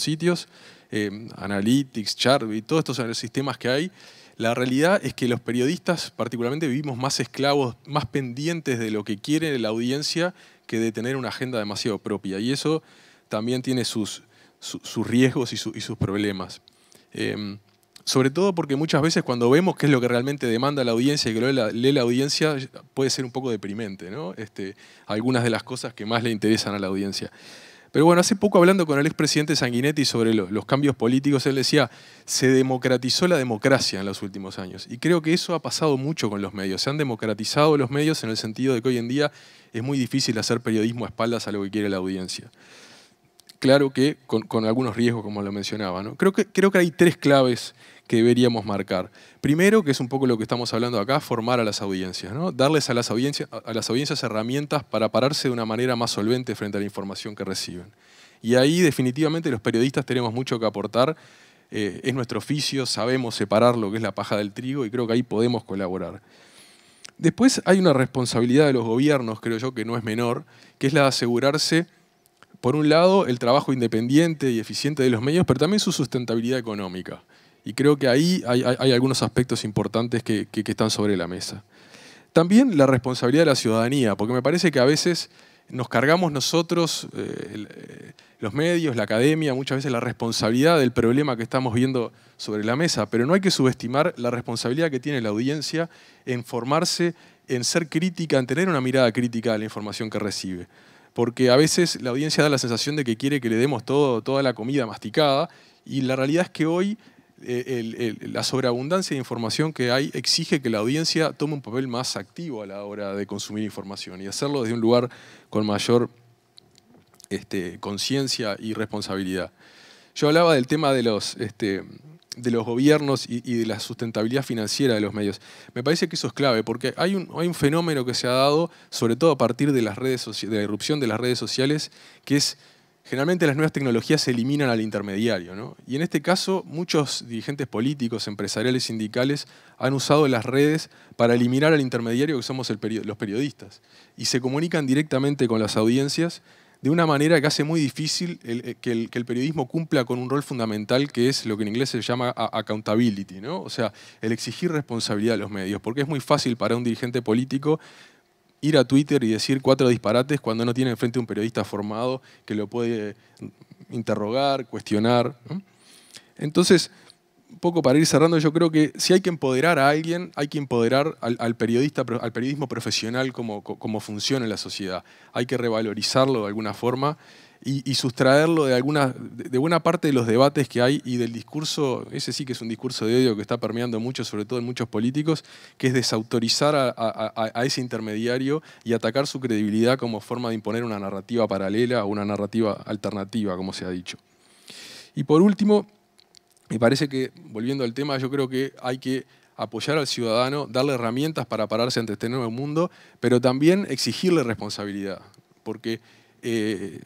sitios, eh, Analytics, Chart todos estos sistemas que hay, la realidad es que los periodistas particularmente vivimos más esclavos, más pendientes de lo que quiere la audiencia que de tener una agenda demasiado propia. Y eso también tiene sus, riesgos y, sus problemas. Em, sobre todo porque muchas veces cuando vemos qué es lo que realmente demanda la audiencia y que lo lee la, audiencia, puede ser un poco deprimente, ¿no? Este, algunas de las cosas que más le interesan a la audiencia. Pero bueno, hace poco hablando con el expresidente Sanguinetti sobre los cambios políticos, él decía, se democratizó la democracia en los últimos años. Y creo que eso ha pasado mucho con los medios. Se han democratizado los medios en el sentido de que hoy en día es muy difícil hacer periodismo a espaldas a lo que quiere la audiencia. Claro que con, algunos riesgos, como lo mencionaba. ¿no? Creo, que, creo que hay tres claves que deberíamos marcar. Primero, que es un poco lo que estamos hablando acá, formar a las audiencias, ¿no? darles a las, audiencias, a las audiencias herramientas para pararse de una manera más solvente frente a la información que reciben. Y ahí definitivamente los periodistas tenemos mucho que aportar, eh, es nuestro oficio, sabemos separar lo que es la paja del trigo y creo que ahí podemos colaborar. Después hay una responsabilidad de los gobiernos, creo yo, que no es menor, que es la de asegurarse, por un lado, el trabajo independiente y eficiente de los medios, pero también su sustentabilidad económica. Y creo que ahí hay, algunos aspectos importantes que, están sobre la mesa. También la responsabilidad de la ciudadanía, porque me parece que a veces nos cargamos nosotros, eh, eh, los medios, la academia, muchas veces la responsabilidad del problema que estamos viendo sobre la mesa, pero no hay que subestimar la responsabilidad que tiene la audiencia en formarse, en ser crítica, en tener una mirada crítica a la información que recibe. Porque a veces la audiencia da la sensación de que quiere que le demos todo, toda la comida masticada y la realidad es que hoy eh, la sobreabundancia de información que hay exige que la audiencia tome un papel más activo a la hora de consumir información y hacerlo desde un lugar con mayor este, conciencia y responsabilidad. Yo hablaba del tema de los, este, de los gobiernos y, de la sustentabilidad financiera de los medios. Me parece que eso es clave, porque hay un, fenómeno que se ha dado, sobre todo a partir de, las redes de la irrupción de las redes sociales, que es generalmente las nuevas tecnologías eliminan al intermediario. Y en este caso, muchos dirigentes políticos, empresariales, sindicales han usado las redes para eliminar al intermediario que somos los periodistas. Y se comunican directamente con las audiencias de una manera que hace muy difícil eh, que, el, periodismo cumpla con un rol fundamental que es lo que en inglés se llama accountability, ¿no? o sea, el exigir responsabilidad a los medios, porque es muy fácil para un dirigente político ir a Twitter y decir cuatro disparates cuando no tiene enfrente un periodista formado que lo puede interrogar, cuestionar. Entonces, un poco para ir cerrando, yo creo que si hay que empoderar a alguien, hay que empoderar al, periodista, al periodismo profesional como, como funciona en la sociedad. Hay que revalorizarlo de alguna forma y, sustraerlo de, alguna, de buena parte de los debates que hay y del discurso, ese sí que es un discurso de odio que está permeando mucho, sobre todo en muchos políticos, que es desautorizar a, ese intermediario y atacar su credibilidad como forma de imponer una narrativa paralela o una narrativa alternativa, como se ha dicho. Y por último, me parece que, volviendo al tema, yo creo que hay que apoyar al ciudadano, darle herramientas para pararse ante este nuevo mundo, pero también exigirle responsabilidad, porque eh,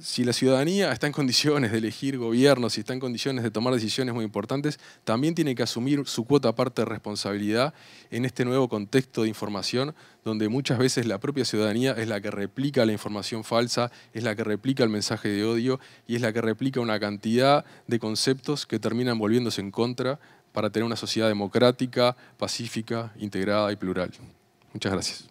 si la ciudadanía está en condiciones de elegir gobiernos, si está en condiciones de tomar decisiones muy importantes, también tiene que asumir su cuota parte de responsabilidad en este nuevo contexto de información, donde muchas veces la propia ciudadanía es la que replica la información falsa, es la que replica el mensaje de odio y es la que replica una cantidad de conceptos que terminan volviéndose en contra para tener una sociedad democrática, pacífica, integrada y plural. Muchas gracias.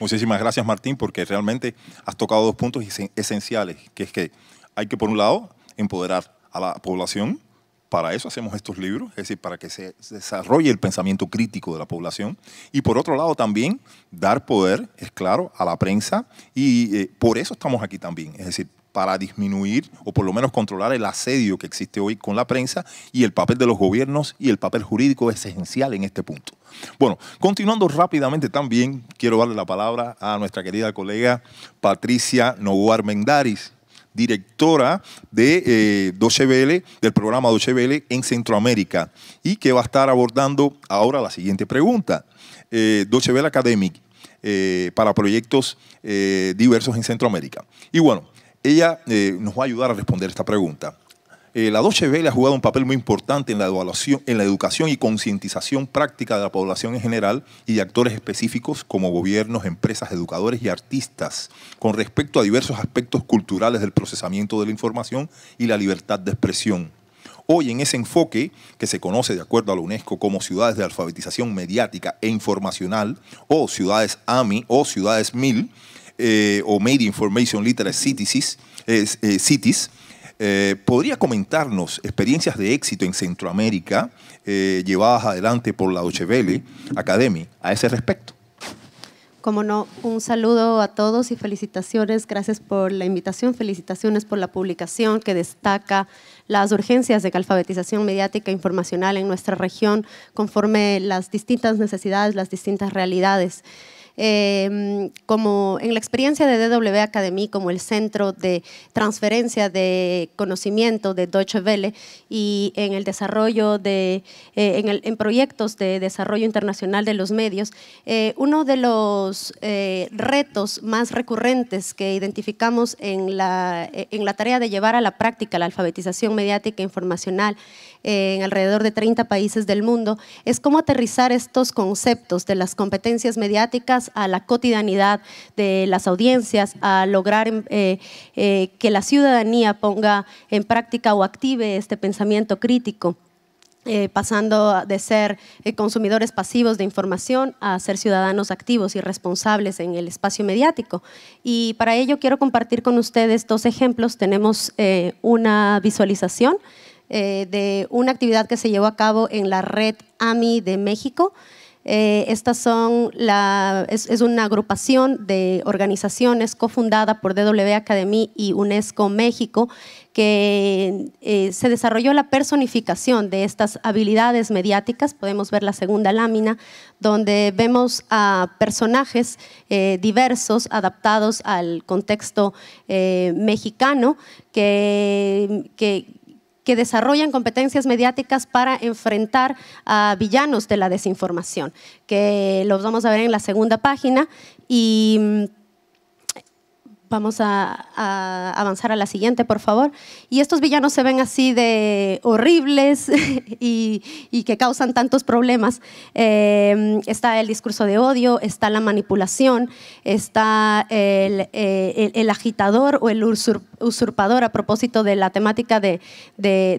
Muchísimas gracias, Martín, porque realmente has tocado dos puntos esenciales, que es que hay que, por un lado, empoderar a la población, para eso hacemos estos libros, es decir, para que se desarrolle el pensamiento crítico de la población. Y por otro lado, también dar poder, es claro, a la prensa. Y eh, por eso estamos aquí también. Es decir, para disminuir o por lo menos controlar el asedio que existe hoy con la prensa y el papel de los gobiernos y el papel jurídico es esencial en este punto. Bueno, continuando rápidamente también, quiero darle la palabra a nuestra querida colega Patricia Novoar Mendaris, directora de eh, del programa 2bl en Centroamérica, y que va a estar abordando ahora la siguiente pregunta. Eh, Academic eh, para proyectos eh, diversos en Centroamérica. Y bueno, ella eh, nos va a ayudar a responder esta pregunta. Eh, la Deutsche ha jugado un papel muy importante en la, evaluación, en la educación y concientización práctica de la población en general y de actores específicos como gobiernos, empresas, educadores y artistas con respecto a diversos aspectos culturales del procesamiento de la información y la libertad de expresión. Hoy en ese enfoque, que se conoce de acuerdo a la UNESCO como ciudades de alfabetización mediática e informacional, o ciudades AMI o ciudades MIL, eh, o Made Information Literacy Cities, eh, cities eh, ¿Podría comentarnos experiencias de éxito en Centroamérica llevadas adelante por la Ochevele Academy a ese respecto? Como no, un saludo a todos y felicitaciones. Gracias por la invitación. Felicitaciones por la publicación que destaca las urgencias de alfabetización mediática e informacional en nuestra región conforme las distintas necesidades, las distintas realidades. Em, como en la experiencia de DW Academy, como el centro de transferencia de conocimiento de Deutsche Welle y en el desarrollo de, eh, en, proyectos de desarrollo internacional de los medios, eh, uno de los eh, retos más recurrentes que identificamos en la, en la tarea de llevar a la práctica la alfabetización mediática e informacional en alrededor de 30 países del mundo, es cómo aterrizar estos conceptos de las competencias mediáticas a la cotidianidad de las audiencias, a lograr em, eh, eh, que la ciudadanía ponga en práctica o active este pensamiento crítico. Eh, pasando de ser consumidores pasivos de información a ser ciudadanos activos y responsables en el espacio mediático. Y para ello quiero compartir con ustedes dos ejemplos. Tenemos una visualización eh, de una actividad que se llevó a cabo en la red AMI de México. Eh, estas son es, una agrupación de organizaciones cofundada por DW Academy y UNESCO México que eh, se desarrolló la personificación de estas habilidades mediáticas. Podemos ver la segunda lámina, donde vemos a personajes eh, diversos adaptados al contexto mexicano que, que que desarrollan competencias mediáticas para enfrentar a villanos de la desinformación, que los vamos a ver en la segunda página. Y mm, Vamos a, avanzar a la siguiente, por favor. Y estos villanos se ven así de horribles *laughs* y, que causan tantos problemas. Eh, está el discurso de odio, está la manipulación, está el, eh, agitador o el usurpador a propósito de la temática de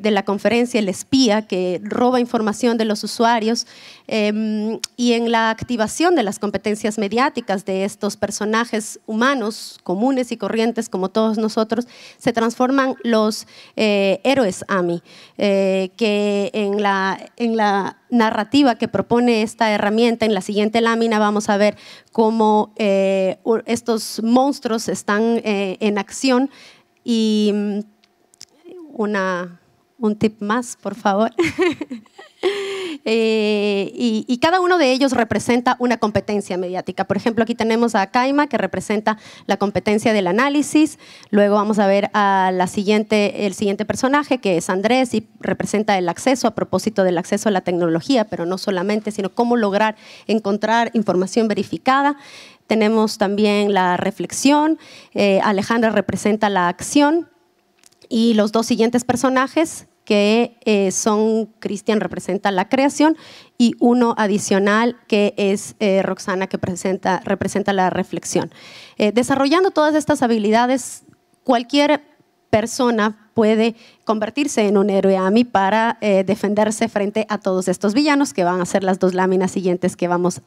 la conferencia, el espía que roba información de los usuarios. Em, y en la activación de las competencias mediáticas de estos personajes humanos comunes y corrientes como todos nosotros, se transforman los eh, héroes AMI, eh, que en la, en la narrativa que propone esta herramienta, en la siguiente lámina vamos a ver cómo eh, estos monstruos están en acción y mm, una un tip más, por favor. *laughs* Eh, y, cada uno de ellos representa una competencia mediática. Por ejemplo, aquí tenemos a Caima, que representa la competencia del análisis. Luego vamos a ver al siguiente, el siguiente personaje, que es Andrés, y representa el acceso, a propósito del acceso a la tecnología, pero no solamente, sino cómo lograr encontrar información verificada. Tenemos también la reflexión, eh, Alejandra representa la acción, y los dos siguientes personajes que eh, son Cristian representa la creación y uno adicional que es eh, Roxana que presenta, representa la reflexión. Eh, desarrollando todas estas habilidades, cualquier persona puede convertirse en un héroe AMI para defenderse frente a todos estos villanos que van a ser las dos láminas siguientes que vamos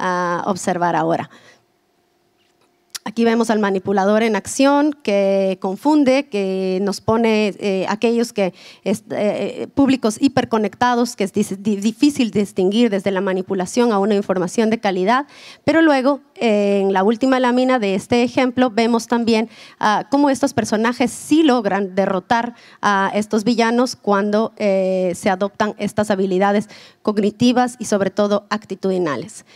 a observar ahora. Aquí vemos al manipulador en acción que confunde, que nos pone eh, aquellos que eh, públicos hiperconectados, que es difícil distinguir desde la manipulación a una información de calidad. Pero luego, eh, en la última lámina de este ejemplo, vemos también ah, cómo estos personajes sí logran derrotar a estos villanos cuando se adoptan estas habilidades cognitivas y sobre todo actitudinales.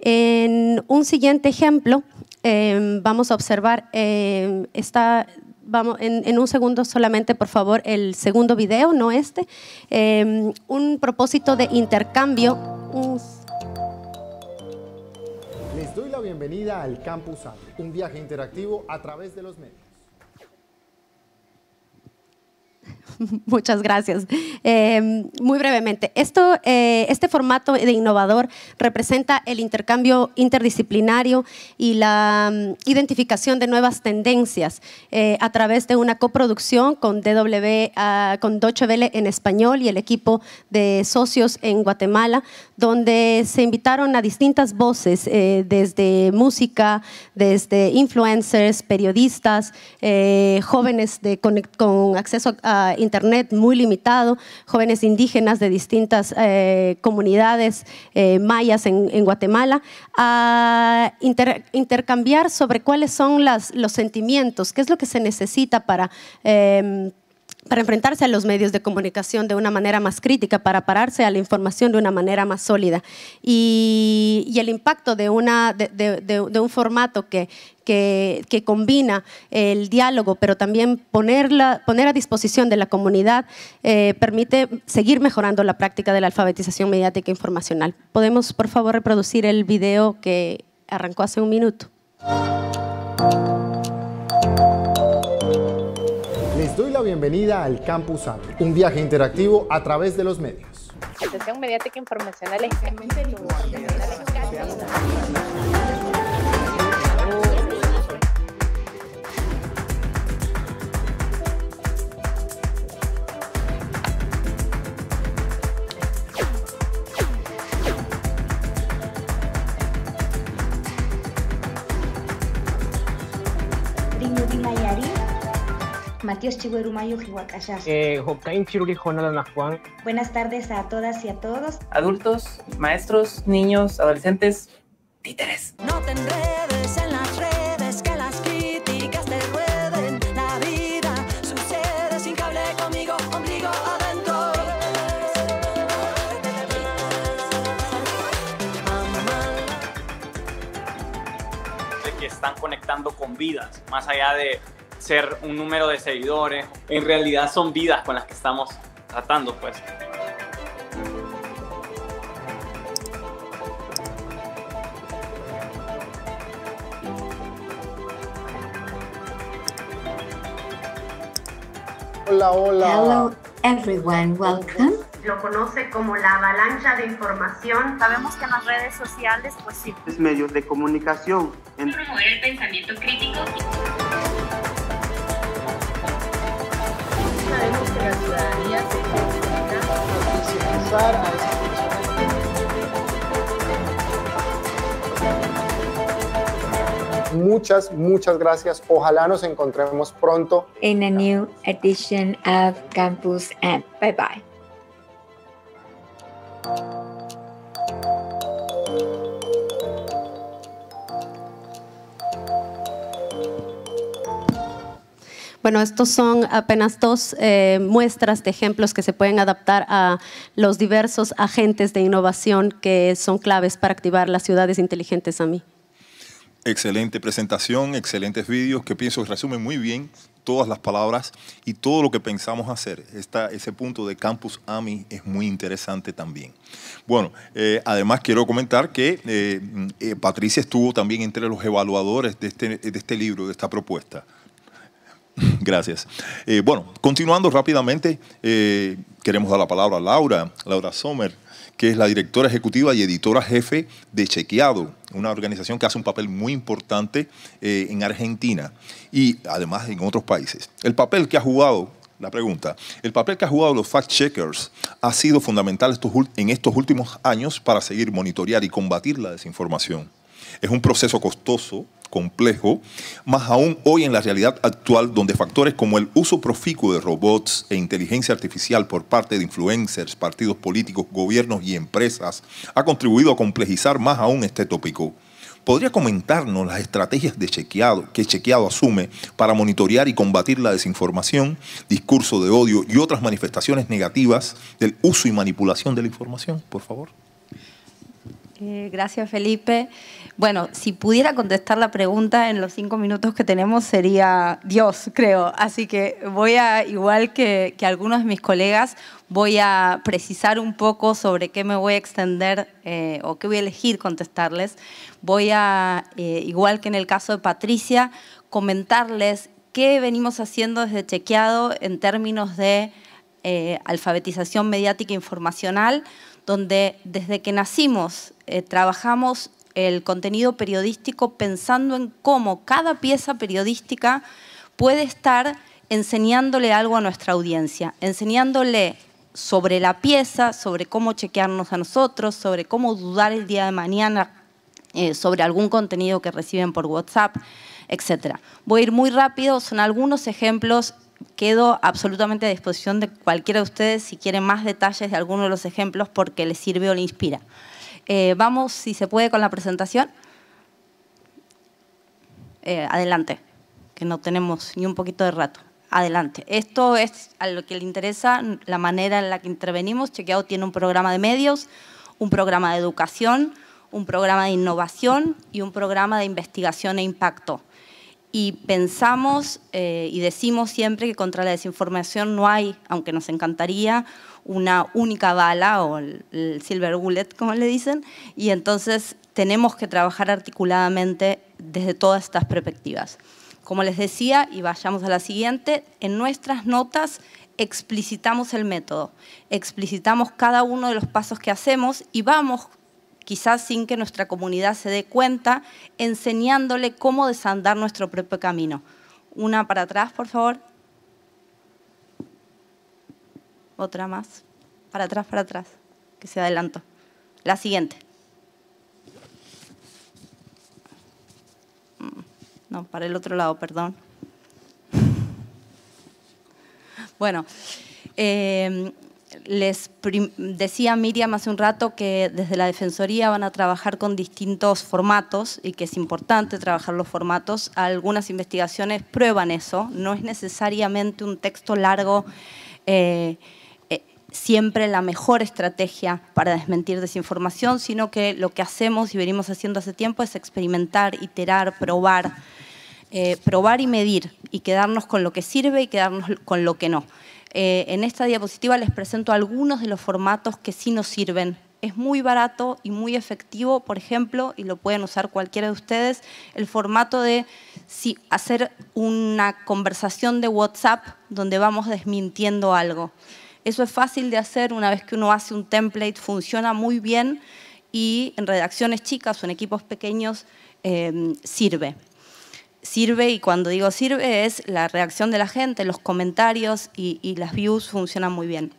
En un siguiente ejemplo, Em, vamos a observar, em, vamos, en, un segundo solamente, por favor, el segundo video, no este, em, un propósito de intercambio. Les doy la bienvenida al Campus A, un viaje interactivo a través de los medios. *laughs* Muchas gracias. Em, muy brevemente, esto, eh, este formato de innovador representa el intercambio interdisciplinario y la mm, identificación de nuevas tendencias eh, a través de una coproducción con DW, con Deutsche Welle en español y el equipo de socios en Guatemala, donde se invitaron a distintas voces, eh, desde música, desde influencers, periodistas, jóvenes de, con, acceso a, a internet muy limitado, jóvenes indígenas de distintas eh, comunidades eh, mayas en, Guatemala, a intercambiar sobre cuáles son las, los sentimientos, qué es lo que se necesita para... Em, para enfrentarse a los medios de comunicación de una manera más crítica, para pararse a la información de una manera más sólida. Y, el impacto de, una, de, un formato que, que, combina el diálogo, pero también ponerla, poner a disposición de la comunidad, eh, permite seguir mejorando la práctica de la alfabetización mediática informacional. Podemos, por favor, reproducir el video que arrancó hace un minuto. doy la bienvenida al Campus Amplio, un viaje interactivo a través de los medios. Matías Chiguerumayo Jihuacayas. Eh, Buenas tardes a todas y a todos. Adultos, maestros, niños, adolescentes, títeres. No te enredes en las redes, que las críticas te rueden. La vida sucede sin cable conmigo, ombligo adentro. que están conectando con vidas, más allá de ser un número de seguidores, en realidad son vidas con las que estamos tratando, pues. Hola, hola. Hello everyone, welcome. Lo conoce como la avalancha de información. Sabemos que en las redes sociales, pues sí. Es medios de comunicación. Promover el pensamiento crítico. ciudadanía muchas, muchas gracias. Ojalá nos encontremos pronto. En a new edition of Campus App. Bye bye. Bueno, estos son apenas dos eh, muestras de ejemplos que se pueden adaptar a los diversos agentes de innovación que son claves para activar las ciudades inteligentes AMI. Excelente presentación, excelentes vídeos que pienso que resumen muy bien todas las palabras y todo lo que pensamos hacer. ese punto de Campus AMI es muy interesante también. Bueno, eh, además quiero comentar que eh, Patricia estuvo también entre los evaluadores de este, de este libro, de esta propuesta. *laughs* Gracias. Eh, bueno, continuando rápidamente, eh, queremos dar la palabra a Laura, Laura Sommer, que es la directora ejecutiva y editora jefe de Chequeado, una organización que hace un papel muy importante eh, en Argentina y además en otros países. El papel que ha jugado la pregunta. El papel que ha jugado los fact-checkers ha sido fundamental en estos últimos años para seguir monitorear y combatir la desinformación. Es un proceso costoso, complejo, más aún hoy en la realidad actual donde factores como el uso proficuo de robots e inteligencia artificial por parte de influencers, partidos políticos, gobiernos y empresas ha contribuido a complejizar más aún este tópico. ¿Podría comentarnos las estrategias de chequeado que Chequeado asume para monitorear y combatir la desinformación, discurso de odio y otras manifestaciones negativas del uso y manipulación de la información, por favor? Eh, gracias, Felipe. Bueno, si pudiera contestar la pregunta en los cinco minutos que tenemos sería Dios, creo. Así que voy a, igual que, algunos de mis colegas, voy a precisar un poco sobre qué me voy a extender eh, o qué voy a elegir contestarles. Voy a, eh, igual que en el caso de Patricia, comentarles qué venimos haciendo desde Chequeado en términos de alfabetización mediática informacional, donde desde que nacimos eh, trabajamos el contenido periodístico pensando en cómo cada pieza periodística puede estar enseñándole algo a nuestra audiencia, enseñándole sobre la pieza, sobre cómo chequearnos a nosotros, sobre cómo dudar el día de mañana eh, sobre algún contenido que reciben por WhatsApp, etc. Voy a ir muy rápido, son algunos ejemplos, quedo absolutamente a disposición de cualquiera de ustedes si quieren más detalles de alguno de los ejemplos porque les sirve o le inspira. Eh, vamos, si se puede, con la presentación. Eh, adelante, que no tenemos ni un poquito de rato. Adelante. Esto es a lo que le interesa la manera en la que intervenimos. Chequeado tiene un programa de medios, un programa de educación, un programa de innovación y un programa de investigación e impacto. Y pensamos eh, y decimos siempre que contra la desinformación no hay, aunque nos encantaría, una única bala o el silver bullet, como le dicen, y entonces tenemos que trabajar articuladamente desde todas estas perspectivas. Como les decía, y vayamos a la siguiente, en nuestras notas explicitamos el método, explicitamos cada uno de los pasos que hacemos y vamos, quizás sin que nuestra comunidad se dé cuenta, enseñándole cómo desandar nuestro propio camino. Una para atrás, por favor otra más, para atrás, para atrás, que se adelanto La siguiente. Mm, no, para el otro lado, perdón. *laughs* Bueno, em, les decía Miriam hace un rato que desde la Defensoría van a trabajar con distintos formatos y que es importante trabajar los formatos. Algunas investigaciones prueban eso. No es necesariamente un texto largo. Eh, siempre la mejor estrategia para desmentir desinformación, sino que lo que hacemos y venimos haciendo hace tiempo es experimentar, iterar, probar, eh, probar y medir y quedarnos con lo que sirve y quedarnos con lo que no. Eh, en esta diapositiva les presento algunos de los formatos que sí nos sirven. Es muy barato y muy efectivo, por ejemplo, y lo pueden usar cualquiera de ustedes, el formato de hacer una conversación de WhatsApp donde vamos desmintiendo algo. Eso es fácil de hacer una vez que uno hace un template, funciona muy bien y en redacciones chicas o en equipos pequeños eh, sirve. Sirve, y cuando digo sirve, es la reacción de la gente, los comentarios y las views funcionan muy bien.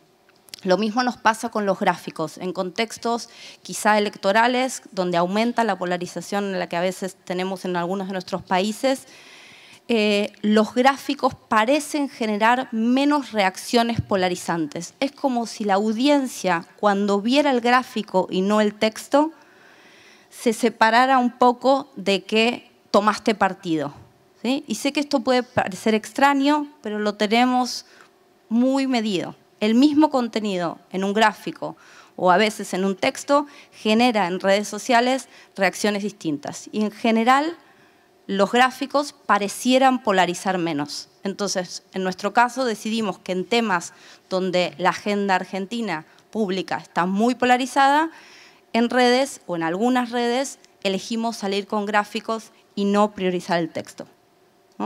Lo mismo nos pasa con los gráficos, en contextos quizá electorales, donde aumenta la polarización en la que a veces tenemos en algunos de nuestros países, eh, los gráficos parecen generar menos reacciones polarizantes. Es como si la audiencia, cuando viera el gráfico y no el texto, se separara un poco de que tomaste partido. Y sé que esto puede parecer extraño, pero lo tenemos muy medido. El mismo contenido en un gráfico o a veces en un texto genera en redes sociales reacciones distintas. Y en general los gráficos parecieran polarizar menos. Entonces, en nuestro caso decidimos que en temas donde la agenda argentina pública está muy polarizada, en redes o en algunas redes elegimos salir con gráficos y no priorizar el texto.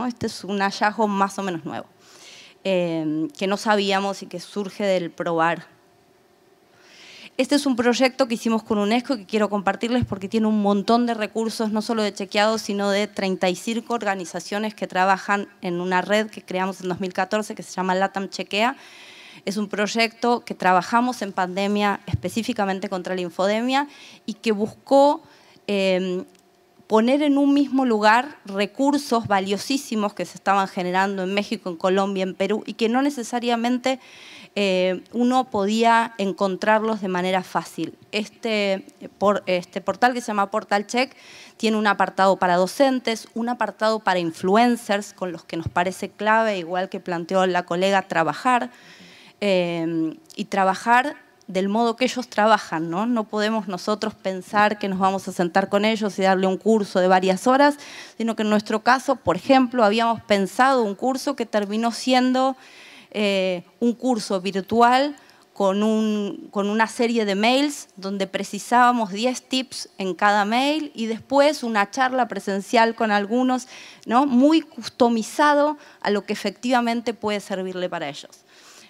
Este es un hallazgo más o menos nuevo, eh, que no sabíamos y que surge del probar este es un proyecto que hicimos con UNESCO y que quiero compartirles porque tiene un montón de recursos, no solo de chequeados, sino de 35 organizaciones que trabajan en una red que creamos en 2014 que se llama LATAM Chequea. Es un proyecto que trabajamos en pandemia específicamente contra la infodemia y que buscó em, poner en un mismo lugar recursos valiosísimos que se estaban generando en México, en Colombia, en Perú y que no necesariamente eh, uno podía encontrarlos de manera fácil. Este, eh, este, portal que se llama Portal Check tiene un apartado para docentes, un apartado para influencers, con los que nos parece clave, igual que planteó la colega, trabajar. Eh, y trabajar del modo que ellos trabajan, ¿no? No podemos nosotros pensar que nos vamos a sentar con ellos y darle un curso de varias horas, sino que en nuestro caso, por ejemplo, habíamos pensado un curso que terminó siendo eh, un curso virtual con, un, con una serie de mails donde precisábamos 10 tips en cada mail y después una charla presencial con algunos, ¿no? muy customizado a lo que efectivamente puede servirle para ellos.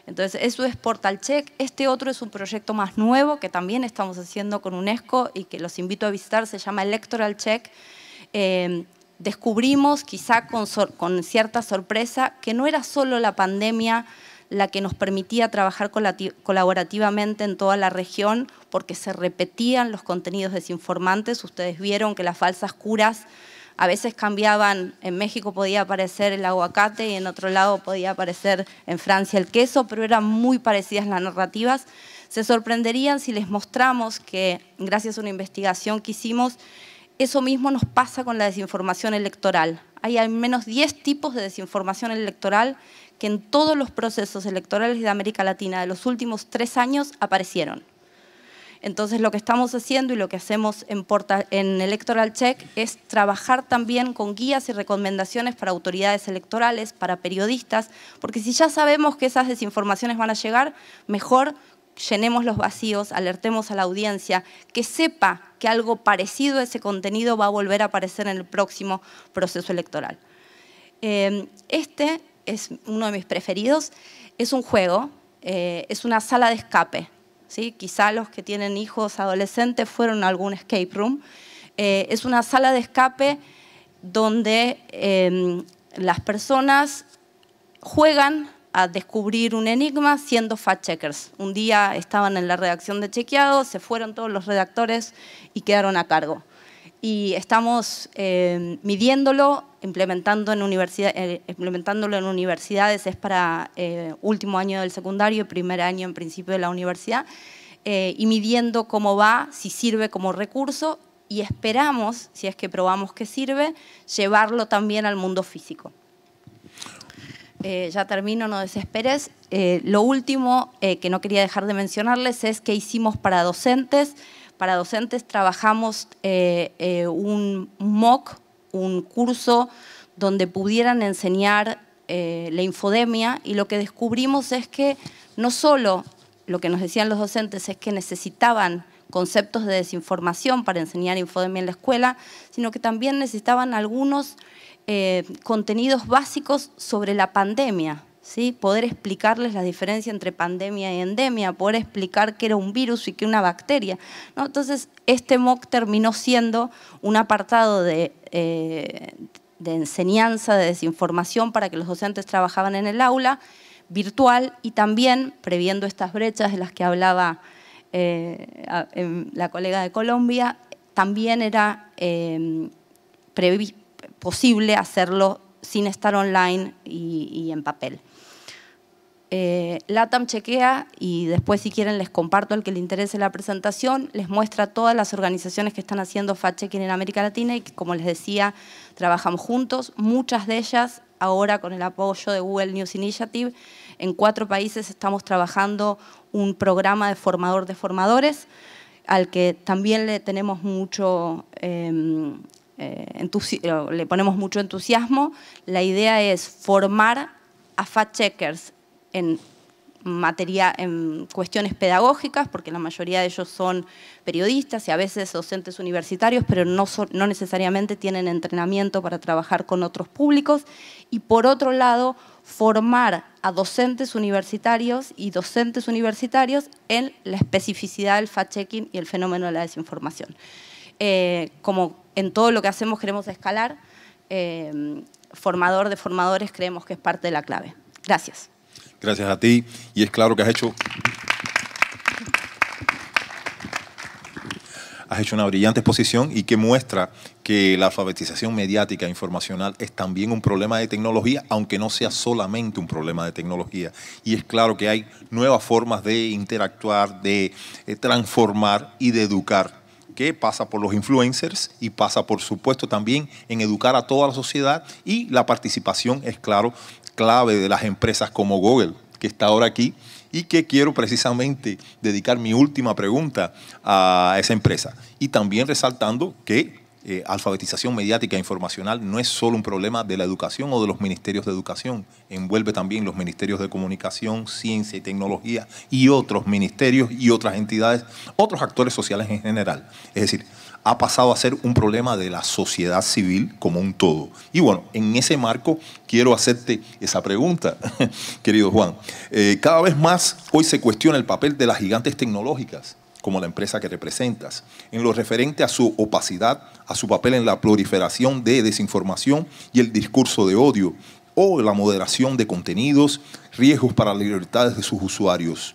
Entonces, eso es Portal Check. Este otro es un proyecto más nuevo que también estamos haciendo con UNESCO y que los invito a visitar, se llama Electoral Check. Eh, descubrimos, quizá con, cierta sorpresa, que no era solo la pandemia la que nos permitía trabajar colaborativamente en toda la región, porque se repetían los contenidos desinformantes. Ustedes vieron que las falsas curas a veces cambiaban, en México podía aparecer el aguacate y en otro lado podía aparecer en Francia el queso, pero eran muy parecidas las narrativas. Se sorprenderían si les mostramos que, gracias a una investigación que hicimos, eso mismo nos pasa con la desinformación electoral. Hay al menos 10 tipos de desinformación electoral que en todos los procesos electorales de América Latina de los últimos tres años aparecieron. Entonces lo que estamos haciendo y lo que hacemos en, en Electoral Check es trabajar también con guías y recomendaciones para autoridades electorales, para periodistas, porque si ya sabemos que esas desinformaciones van a llegar, mejor llenemos los vacíos, alertemos a la audiencia, que sepa que algo parecido a ese contenido va a volver a aparecer en el próximo proceso electoral. Em, este es uno de mis preferidos, es un juego, eh, es una sala de escape. ¿sí? Quizá los que tienen hijos adolescentes fueron a algún escape room. Eh, es una sala de escape donde em, las personas juegan a descubrir un enigma siendo fact-checkers. Un día estaban en la redacción de Chequeado, se fueron todos los redactores y quedaron a cargo. Y estamos eh, midiéndolo, implementando en eh, implementándolo en universidades, es para eh, último año del secundario y primer año en principio de la universidad, y midiendo cómo va, si sirve como recurso, y esperamos, si es que probamos que sirve, llevarlo también al mundo físico. Eh, ya termino, no desesperes. Eh, lo último eh, que no quería dejar de mencionarles es que hicimos para docentes. Para docentes trabajamos un MOOC, un curso donde pudieran enseñar la infodemia y lo que descubrimos es que no solo lo que nos decían los docentes es que necesitaban conceptos de desinformación para enseñar infodemia en la escuela, sino que también necesitaban algunos eh, contenidos básicos sobre la pandemia, ¿sí? poder explicarles la diferencia entre pandemia y endemia, poder explicar qué era un virus y qué una bacteria. ¿no? Entonces, este MOOC terminó siendo un apartado eh, de, enseñanza, de desinformación para que los docentes trabajaban en el aula virtual y también previendo estas brechas de las que hablaba eh, em, la colega de Colombia, también era em, previ posible hacerlo sin estar online y, en papel. Eh, LATAM chequea y después si quieren les comparto el que le interese la presentación, les muestra todas las organizaciones que están haciendo fact-checking en América Latina y que como les decía, trabajamos juntos, muchas de ellas ahora con el apoyo de Google News Initiative, en cuatro países estamos trabajando un programa de formador de formadores al que también le tenemos mucho em, eh, eh, le ponemos mucho entusiasmo. La idea es formar a fact-checkers en, materia, en cuestiones pedagógicas, porque la mayoría de ellos son periodistas y a veces docentes universitarios, pero no, no necesariamente tienen entrenamiento para trabajar con otros públicos. Y por otro lado, formar a docentes universitarios y docentes universitarios en la especificidad del fact-checking y el fenómeno de la desinformación. Eh, como en todo lo que hacemos queremos escalar, eh, formador de formadores creemos que es parte de la clave. Gracias. Gracias a ti y es claro que has hecho has hecho una brillante exposición y que muestra que la alfabetización mediática e informacional es también un problema de tecnología, aunque no sea solamente un problema de tecnología. Y es claro que hay nuevas formas de interactuar, de eh, transformar y de educar que pasa por los influencers y pasa, por supuesto, también en educar a toda la sociedad y la participación es, claro, clave de las empresas como Google, que está ahora aquí y que quiero precisamente dedicar mi última pregunta a esa empresa. Y también resaltando que eh, alfabetización mediática e informacional no es solo un problema de la educación o de los ministerios de educación, envuelve también los ministerios de comunicación, ciencia y tecnología y otros ministerios y otras entidades, otros actores sociales en general. Es decir, ha pasado a ser un problema de la sociedad civil como un todo. Y bueno, en ese marco quiero hacerte esa pregunta, *laughs* querido Juan. Eh, cada vez más hoy se cuestiona el papel de las gigantes tecnológicas como la empresa que representas, en lo referente a su opacidad, a su papel en la proliferación de desinformación y el discurso de odio, o la moderación de contenidos, riesgos para las libertades de sus usuarios.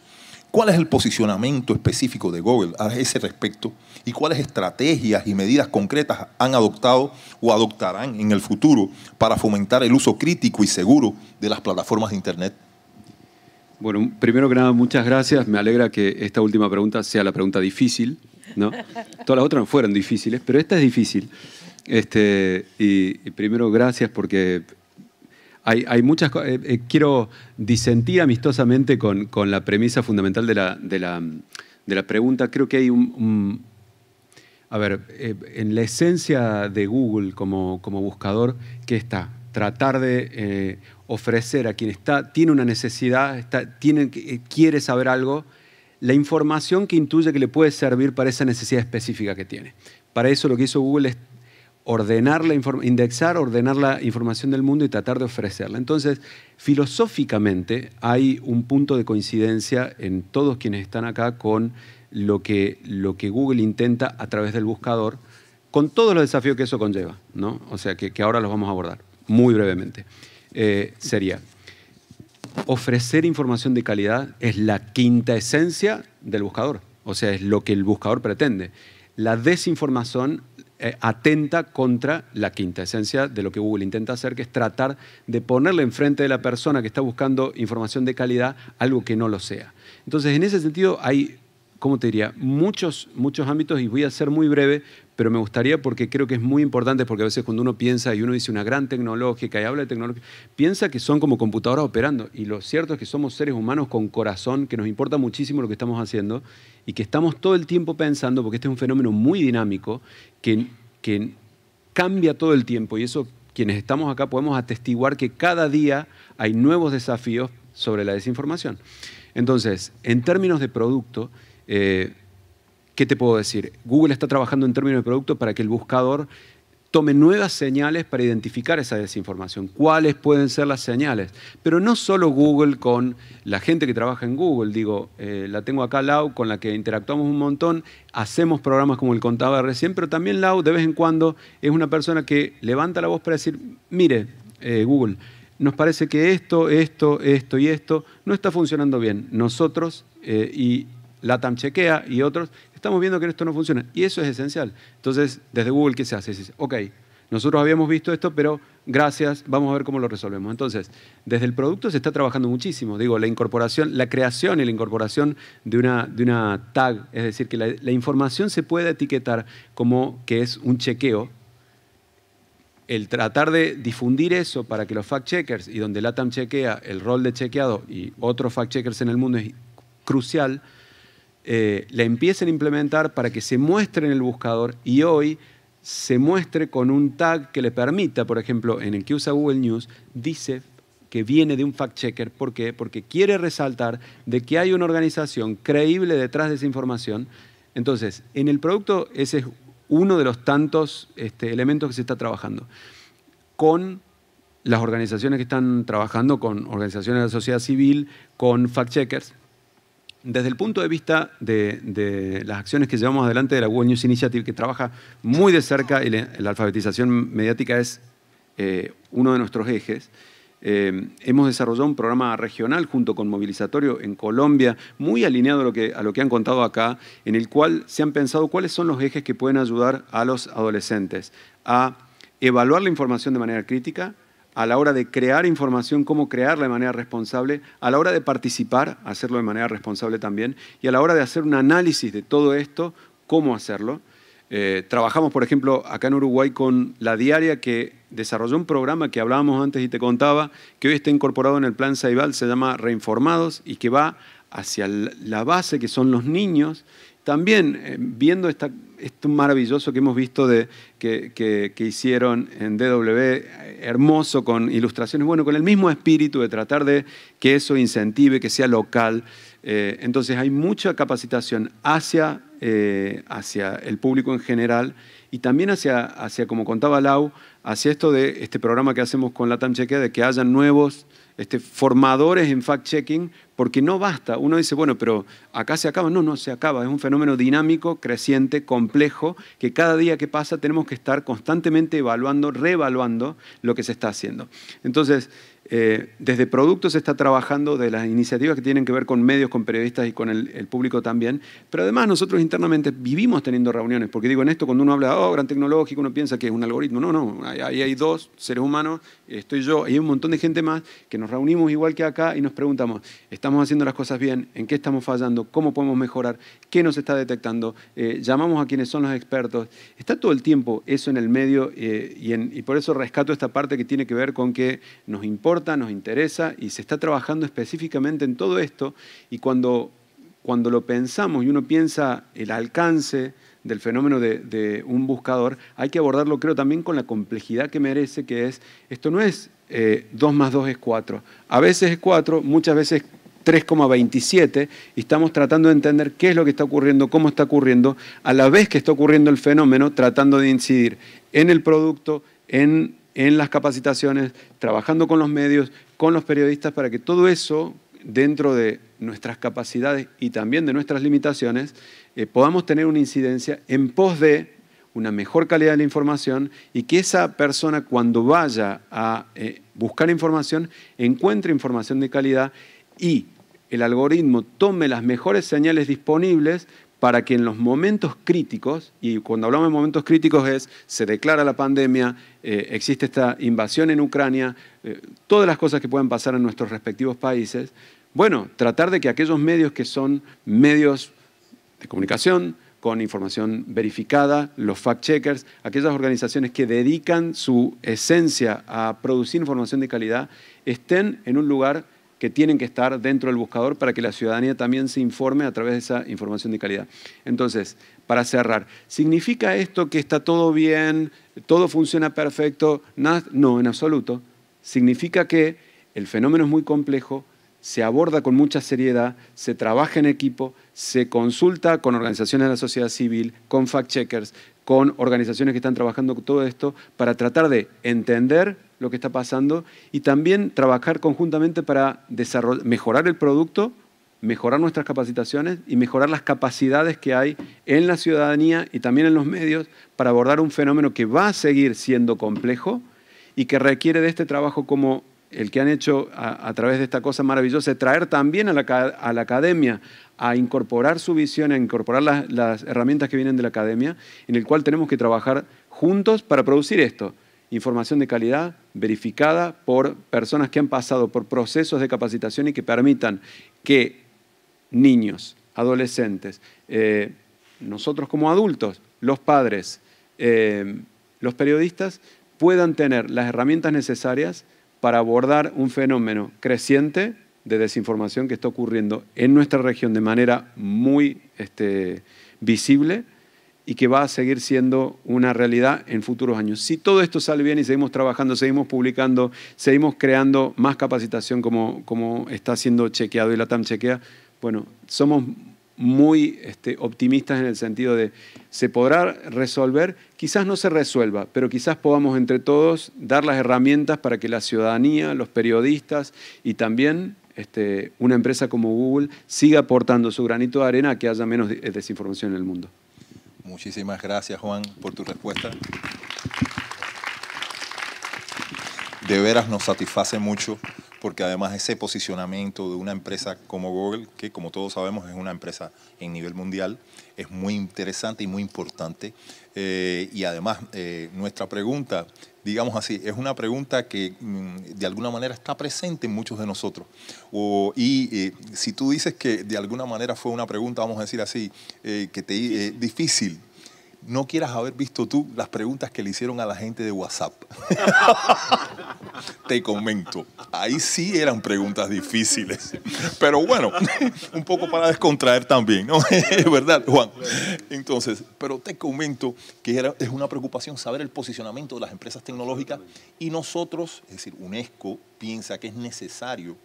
¿Cuál es el posicionamiento específico de Google a ese respecto? ¿Y cuáles estrategias y medidas concretas han adoptado o adoptarán en el futuro para fomentar el uso crítico y seguro de las plataformas de Internet? Bueno, primero que nada, muchas gracias. Me alegra que esta última pregunta sea la pregunta difícil. ¿no? *laughs* Todas las otras fueron difíciles, pero esta es difícil. Este, y, primero, gracias porque hay, muchas cosas. Eh, eh, quiero disentir amistosamente con, la premisa fundamental de la, pregunta. Creo que hay un, a ver, eh, en la esencia de Google como, como buscador, ¿qué está? tratar de eh, ofrecer a quien está, tiene una necesidad, está, tiene, eh, quiere saber algo, la información que intuye que le puede servir para esa necesidad específica que tiene. Para eso lo que hizo Google es ordenar la indexar, ordenar la información del mundo y tratar de ofrecerla. Entonces, filosóficamente hay un punto de coincidencia en todos quienes están acá con lo que, lo que Google intenta a través del buscador, con todos los desafíos que eso conlleva, ¿no? O sea, que ahora los vamos a abordar muy brevemente, eh, sería, ofrecer información de calidad es la quinta esencia del buscador, o sea, es lo que el buscador pretende. La desinformación eh, atenta contra la quinta esencia de lo que Google intenta hacer, que es tratar de ponerle enfrente de la persona que está buscando información de calidad algo que no lo sea. Entonces, en ese sentido hay, ¿cómo te diría?, muchos, muchos ámbitos y voy a ser muy breve pero me gustaría porque creo que es muy importante, porque a veces cuando uno piensa y uno dice una gran tecnología y habla de tecnología, piensa que son como computadoras operando. Y lo cierto es que somos seres humanos con corazón, que nos importa muchísimo lo que estamos haciendo y que estamos todo el tiempo pensando, porque este es un fenómeno muy dinámico, que, cambia todo el tiempo y eso quienes estamos acá podemos atestiguar que cada día hay nuevos desafíos sobre la desinformación. Entonces, en términos de producto, eh, ¿Qué te puedo decir? Google está trabajando en términos de producto para que el buscador tome nuevas señales para identificar esa desinformación. ¿Cuáles pueden ser las señales? Pero no solo Google con la gente que trabaja en Google, digo, eh, la tengo acá Lau, con la que interactuamos un montón, hacemos programas como el contaba recién, pero también Lau de vez en cuando es una persona que levanta la voz para decir, mire, eh, Google, nos parece que esto, esto, esto y esto no está funcionando bien. Nosotros eh, y LATAM Chequea y otros estamos viendo que esto no funciona. Y eso es esencial. Entonces, desde Google, ¿qué se hace? Dices, ok, nosotros habíamos visto esto, pero gracias, vamos a ver cómo lo resolvemos. Entonces, desde el producto se está trabajando muchísimo. Digo, la incorporación, la creación y la incorporación de una, de una tag, es decir, que la, información se pueda etiquetar como que es un chequeo. El tratar de difundir eso para que los fact-checkers y donde LATAM chequea, el rol de chequeado y otros fact-checkers en el mundo es crucial eh, la empiecen a implementar para que se muestre en el buscador y hoy se muestre con un tag que le permita, por ejemplo, en el que usa Google News, dice que viene de un fact-checker. ¿Por qué? Porque quiere resaltar de que hay una organización creíble detrás de esa información. Entonces, en el producto ese es uno de los tantos este, elementos que se está trabajando. Con las organizaciones que están trabajando, con organizaciones de la sociedad civil, con fact-checkers, desde el punto de vista de, las acciones que llevamos adelante de la Google News Initiative, que trabaja muy de cerca, y la, alfabetización mediática es eh, uno de nuestros ejes, eh, hemos desarrollado un programa regional junto con Movilizatorio en Colombia, muy alineado a lo que han contado acá, en el cual se han pensado cuáles son los ejes que pueden ayudar a los adolescentes a evaluar la información de manera crítica, a la hora de crear información, cómo crearla de manera responsable, a la hora de participar, hacerlo de manera responsable también, y a la hora de hacer un análisis de todo esto, cómo hacerlo. Eh, trabajamos, por ejemplo, acá en Uruguay con La Diaria, que desarrolló un programa que hablábamos antes y te contaba, que hoy está incorporado en el Plan Saibal, se llama Reinformados, y que va hacia la base, que son los niños, también eh, viendo esta esto maravilloso que hemos visto de, que, hicieron en DW, hermoso con ilustraciones, bueno, con el mismo espíritu de tratar de que eso incentive, que sea local. Eh, entonces hay mucha capacitación hacia, eh, hacia el público en general y también hacia, hacia, como contaba Lau, hacia esto de este programa que hacemos con la Chequea, de que haya nuevos este, formadores en fact-checking, porque no basta. Uno dice, bueno, pero acá se acaba. No, no se acaba. Es un fenómeno dinámico, creciente, complejo, que cada día que pasa tenemos que estar constantemente evaluando, reevaluando lo que se está haciendo. Entonces, eh, desde productos se está trabajando de las iniciativas que tienen que ver con medios, con periodistas y con el, público también, pero además nosotros internamente vivimos teniendo reuniones, porque digo, en esto cuando uno habla, oh, gran tecnológico, uno piensa que es un algoritmo, no, no, ahí hay dos seres humanos, estoy yo, hay un montón de gente más que nos reunimos igual que acá y nos preguntamos, ¿estamos haciendo las cosas bien? ¿En qué estamos fallando? ¿Cómo podemos mejorar? ¿Qué nos está detectando? Eh, llamamos a quienes son los expertos. Está todo el tiempo eso en el medio eh, y, y por eso rescato esta parte que tiene que ver con que nos importa nos interesa y se está trabajando específicamente en todo esto y cuando, cuando lo pensamos y uno piensa el alcance del fenómeno de, un buscador, hay que abordarlo creo también con la complejidad que merece, que es, esto no es 2 eh, más 2 es 4, a veces es 4, muchas veces 3,27 y estamos tratando de entender qué es lo que está ocurriendo, cómo está ocurriendo, a la vez que está ocurriendo el fenómeno, tratando de incidir en el producto, en en las capacitaciones, trabajando con los medios, con los periodistas, para que todo eso, dentro de nuestras capacidades y también de nuestras limitaciones, eh, podamos tener una incidencia en pos de una mejor calidad de la información y que esa persona cuando vaya a eh, buscar información encuentre información de calidad y el algoritmo tome las mejores señales disponibles para que en los momentos críticos, y cuando hablamos de momentos críticos es, se declara la pandemia, eh, existe esta invasión en Ucrania, eh, todas las cosas que pueden pasar en nuestros respectivos países, bueno, tratar de que aquellos medios que son medios de comunicación, con información verificada, los fact-checkers, aquellas organizaciones que dedican su esencia a producir información de calidad, estén en un lugar que tienen que estar dentro del buscador para que la ciudadanía también se informe a través de esa información de calidad. Entonces, para cerrar, ¿significa esto que está todo bien, todo funciona perfecto? No, en absoluto. Significa que el fenómeno es muy complejo, se aborda con mucha seriedad, se trabaja en equipo, se consulta con organizaciones de la sociedad civil, con fact-checkers, con organizaciones que están trabajando con todo esto, para tratar de entender lo que está pasando y también trabajar conjuntamente para mejorar el producto, mejorar nuestras capacitaciones y mejorar las capacidades que hay en la ciudadanía y también en los medios para abordar un fenómeno que va a seguir siendo complejo y que requiere de este trabajo como el que han hecho a, través de esta cosa maravillosa, traer también a la, academia a incorporar su visión, a incorporar las herramientas que vienen de la academia, en el cual tenemos que trabajar juntos para producir esto información de calidad verificada por personas que han pasado por procesos de capacitación y que permitan que niños, adolescentes, eh, nosotros como adultos, los padres, eh, los periodistas, puedan tener las herramientas necesarias para abordar un fenómeno creciente de desinformación que está ocurriendo en nuestra región de manera muy este, visible y que va a seguir siendo una realidad en futuros años. Si todo esto sale bien y seguimos trabajando, seguimos publicando, seguimos creando más capacitación como, está siendo chequeado y la TAM chequea, bueno, somos muy este, optimistas en el sentido de se podrá resolver, quizás no se resuelva, pero quizás podamos entre todos dar las herramientas para que la ciudadanía, los periodistas y también este, una empresa como Google siga aportando su granito de arena a que haya menos eh, desinformación en el mundo. Muchísimas gracias, Juan, por tu respuesta. De veras nos satisface mucho porque además ese posicionamiento de una empresa como Google, que como todos sabemos es una empresa en nivel mundial, es muy interesante y muy importante. Eh, y además eh, nuestra pregunta digamos así, es una pregunta que mm, de alguna manera está presente en muchos de nosotros. y eh, si tú dices que de alguna manera fue una pregunta, vamos a decir así, eh, que te, eh, difícil, no quieras haber visto tú las preguntas que le hicieron a la gente de WhatsApp. *laughs* Te comento, ahí sí eran preguntas difíciles, pero bueno, un poco para descontraer también, ¿no? *laughs* ¿Verdad, Juan? Entonces, pero te comento que era, es una preocupación saber el posicionamiento de las empresas tecnológicas y nosotros, es decir, UNESCO piensa que es necesario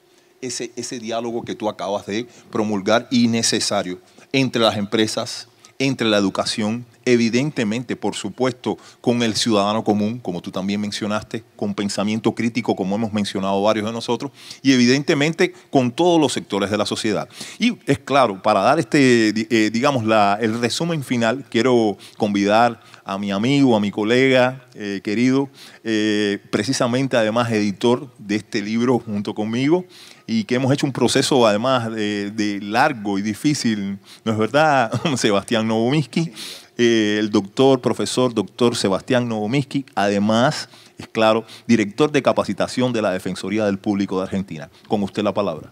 ese, ese diálogo que tú acabas de promulgar y necesario entre las empresas entre la educación, evidentemente, por supuesto, con el ciudadano común, como tú también mencionaste, con pensamiento crítico, como hemos mencionado varios de nosotros, y evidentemente con todos los sectores de la sociedad. Y es claro, para dar este, eh, digamos, el resumen final, quiero convidar a mi amigo, a mi colega eh, querido, eh, precisamente además editor de este libro junto conmigo, y que hemos hecho un proceso además de, largo y difícil, ¿no es verdad, *laughs* Sebastián Novominsky? Eh, el doctor, profesor, doctor Sebastián Novomisky, además, es claro, director de capacitación de la Defensoría del Público de Argentina. Con usted la palabra.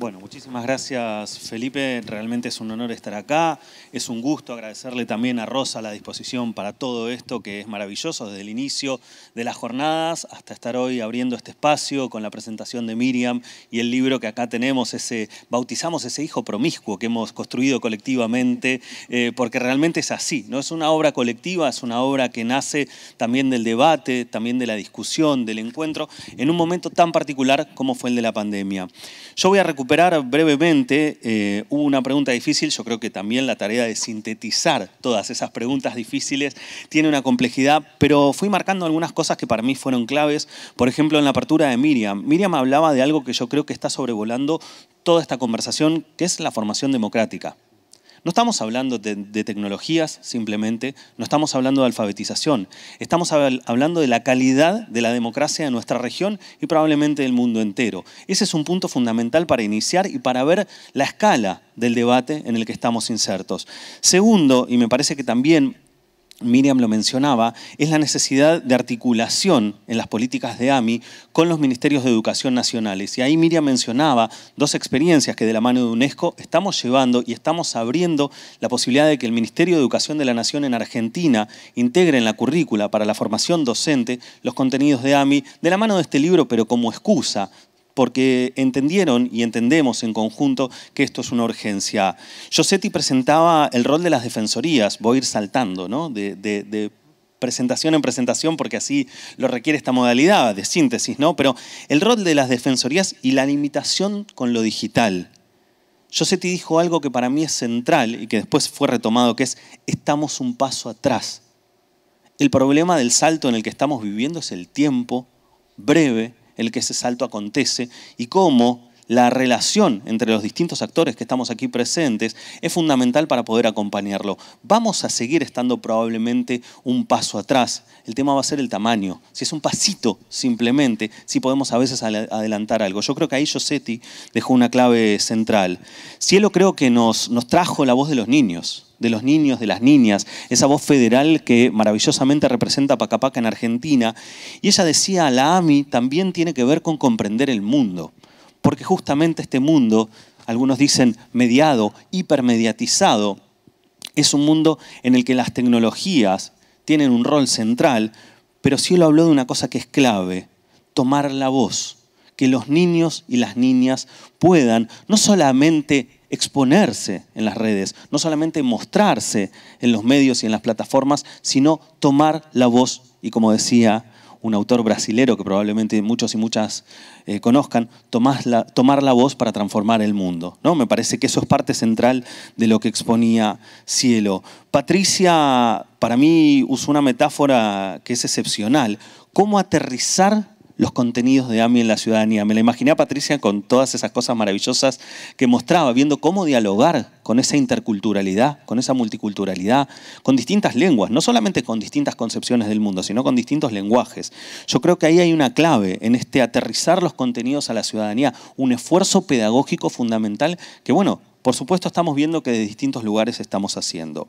Bueno, muchísimas gracias Felipe, realmente es un honor estar acá, es un gusto agradecerle también a Rosa la disposición para todo esto que es maravilloso desde el inicio de las jornadas hasta estar hoy abriendo este espacio con la presentación de Miriam y el libro que acá tenemos, ese, bautizamos ese hijo promiscuo que hemos construido colectivamente, eh, porque realmente es así, ¿no? es una obra colectiva, es una obra que nace también del debate, también de la discusión, del encuentro, en un momento tan particular como fue el de la pandemia. Yo voy a recuperar recuperar brevemente eh, hubo una pregunta difícil. Yo creo que también la tarea de sintetizar todas esas preguntas difíciles tiene una complejidad, pero fui marcando algunas cosas que para mí fueron claves. Por ejemplo, en la apertura de Miriam. Miriam hablaba de algo que yo creo que está sobrevolando toda esta conversación, que es la formación democrática. No estamos hablando de, tecnologías simplemente, no estamos hablando de alfabetización, estamos hablando de la calidad de la democracia de nuestra región y probablemente del mundo entero. Ese es un punto fundamental para iniciar y para ver la escala del debate en el que estamos insertos. Segundo, y me parece que también Miriam lo mencionaba, es la necesidad de articulación en las políticas de AMI con los ministerios de educación nacionales. Y ahí Miriam mencionaba dos experiencias que de la mano de UNESCO estamos llevando y estamos abriendo la posibilidad de que el Ministerio de Educación de la Nación en Argentina integre en la currícula para la formación docente los contenidos de AMI de la mano de este libro, pero como excusa porque entendieron y entendemos en conjunto que esto es una urgencia. Josetti presentaba el rol de las defensorías, voy a ir saltando, ¿no? de, presentación en presentación, porque así lo requiere esta modalidad de síntesis, ¿no? Pero el rol de las defensorías y la limitación con lo digital. Josetti dijo algo que para mí es central y que después fue retomado, que es estamos un paso atrás. El problema del salto en el que estamos viviendo es el tiempo breve el que ese salto acontece y cómo la relación entre los distintos actores que estamos aquí presentes es fundamental para poder acompañarlo. Vamos a seguir estando probablemente un paso atrás. El tema va a ser el tamaño. Si es un pasito simplemente, si podemos a veces adelantar algo. Yo creo que ahí Josetti dejó una clave central. Cielo creo que nos, nos trajo la voz de los niños de los niños, de las niñas, esa voz federal que maravillosamente representa Pacapaca en Argentina. Y ella decía, la AMI también tiene que ver con comprender el mundo porque justamente este mundo, algunos dicen mediado, hipermediatizado, es un mundo en el que las tecnologías tienen un rol central, pero lo habló de una cosa que es clave, tomar la voz, que los niños y las niñas puedan no solamente exponerse en las redes, no solamente mostrarse en los medios y en las plataformas, sino tomar la voz y, como decía un autor brasilero que probablemente muchos y muchas eh, conozcan, tomar la voz para transformar el mundo. ¿no? Me parece que eso es parte central de lo que exponía Cielo. Patricia, para mí, usó una metáfora que es excepcional. ¿Cómo aterrizar los contenidos de AMI en la ciudadanía. Me la imaginé Patricia con todas esas cosas maravillosas que mostraba, viendo cómo dialogar con esa interculturalidad, con esa multiculturalidad, con distintas lenguas, no solamente con distintas concepciones del mundo, sino con distintos lenguajes. Yo creo que ahí hay una clave en este aterrizar los contenidos a la ciudadanía, un esfuerzo pedagógico fundamental que, bueno, por supuesto estamos viendo que de distintos lugares estamos haciendo.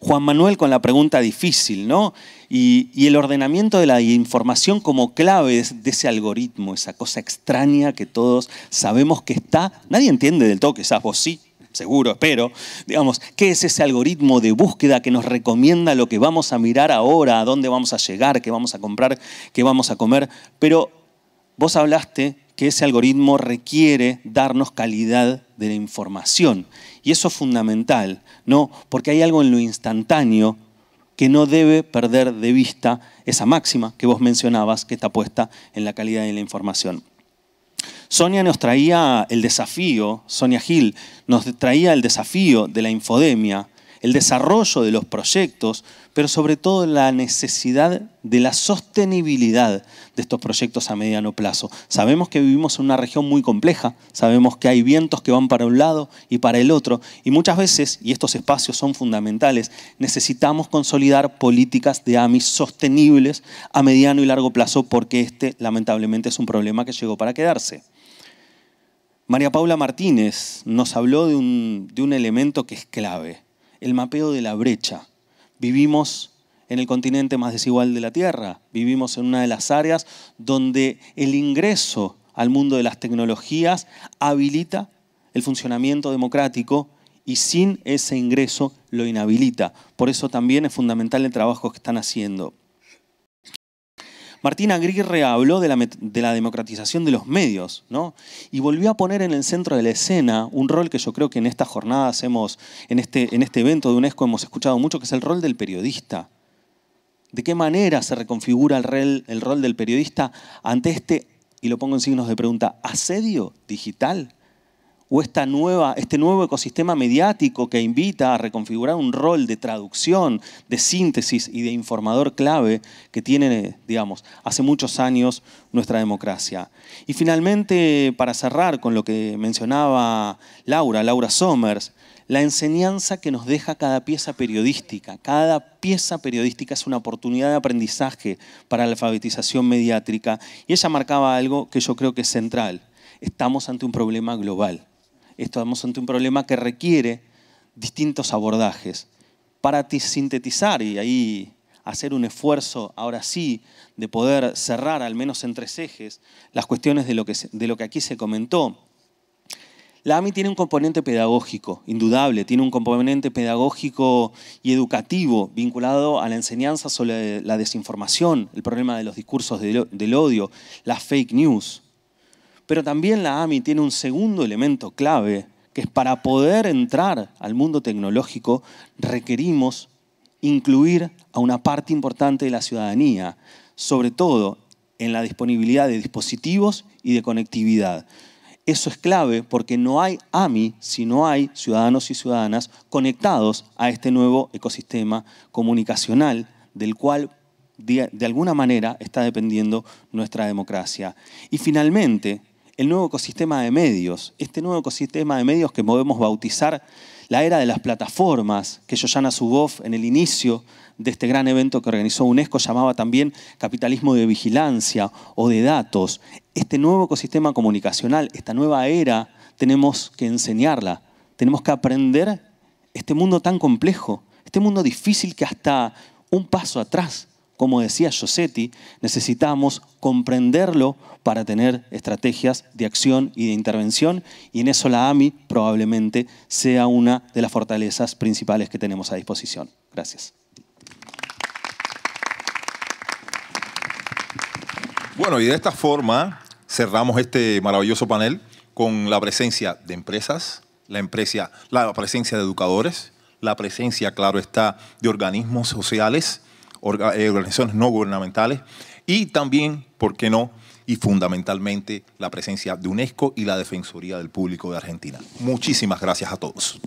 Juan Manuel con la pregunta difícil, ¿no? Y, el ordenamiento de la información como clave de ese algoritmo, esa cosa extraña que todos sabemos que está. Nadie entiende del todo, quizás vos sí, seguro, espero, digamos, ¿qué es ese algoritmo de búsqueda que nos recomienda lo que vamos a mirar ahora, a dónde vamos a llegar, qué vamos a comprar, qué vamos a comer? Pero vos hablaste que ese algoritmo requiere darnos calidad de la información. Y eso es fundamental, ¿no? Porque hay algo en lo instantáneo que no debe perder de vista esa máxima que vos mencionabas que está puesta en la calidad de la información. Sonia nos traía el desafío, Sonia Gil, nos traía el desafío de la infodemia, el desarrollo de los proyectos, pero sobre todo la necesidad de la sostenibilidad de estos proyectos a mediano plazo. Sabemos que vivimos en una región muy compleja, sabemos que hay vientos que van para un lado y para el otro, y muchas veces, y estos espacios son fundamentales, necesitamos consolidar políticas de AMI sostenibles a mediano y largo plazo, porque este lamentablemente es un problema que llegó para quedarse. María Paula Martínez nos habló de un, de un elemento que es clave, el mapeo de la brecha. Vivimos en el continente más desigual de la Tierra, vivimos en una de las áreas donde el ingreso al mundo de las tecnologías habilita el funcionamiento democrático y sin ese ingreso lo inhabilita. Por eso también es fundamental el trabajo que están haciendo. Martina Aguirre habló de la, democratización de los medios, ¿no? Y volvió a poner en el centro de la escena un rol que yo creo que en estas jornadas hacemos, este, en este, evento de UNESCO hemos escuchado mucho, que es el rol del periodista. ¿De qué manera se reconfigura el rol del periodista ante este, y lo pongo en signos de pregunta, asedio digital? o esta nueva, este nuevo ecosistema mediático que invita a reconfigurar un rol de traducción, de síntesis y de informador clave que tiene, digamos, hace muchos años nuestra democracia. Y finalmente, para cerrar con lo que mencionaba Laura, Laura Somers, la enseñanza que nos deja cada pieza periodística. Cada pieza periodística es una oportunidad de aprendizaje para la alfabetización mediátrica y ella marcaba algo que yo creo que es central. Estamos ante un problema global estamos ante un problema que requiere distintos abordajes. Para sintetizar y ahí hacer un esfuerzo, ahora sí, de poder cerrar, al menos en tres ejes, las cuestiones de lo que, de lo que aquí se comentó, la AMI tiene un componente pedagógico, indudable, tiene un componente pedagógico y educativo vinculado a la enseñanza sobre la desinformación, el problema de los discursos del, odio, las fake news. Pero también la AMI tiene un segundo elemento clave, que es para poder entrar al mundo tecnológico requerimos incluir a una parte importante de la ciudadanía, sobre todo en la disponibilidad de dispositivos y de conectividad. Eso es clave porque no hay AMI si no hay ciudadanos y ciudadanas conectados a este nuevo ecosistema comunicacional del cual de, alguna manera está dependiendo nuestra democracia. Y finalmente, el nuevo ecosistema de medios, este nuevo ecosistema de medios que podemos bautizar la era de las plataformas, que Yoyana Zuboff en el inicio de este gran evento que organizó UNESCO llamaba también capitalismo de vigilancia o de datos. Este nuevo ecosistema comunicacional, esta nueva era, tenemos que enseñarla, tenemos que aprender este mundo tan complejo, este mundo difícil que hasta un paso atrás como decía Josetti, necesitamos comprenderlo para tener estrategias de acción y de intervención, y en eso la AMI probablemente sea una de las fortalezas principales que tenemos a disposición. Gracias. Bueno, y de esta forma cerramos este maravilloso panel con la presencia de empresas, la presencia de educadores, la presencia, claro está, de organismos sociales, eh, organizaciones no gubernamentales y también, ¿por qué no? y fundamentalmente la presencia de UNESCO y la Defensoría del Público de Argentina. Muchísimas gracias a todos.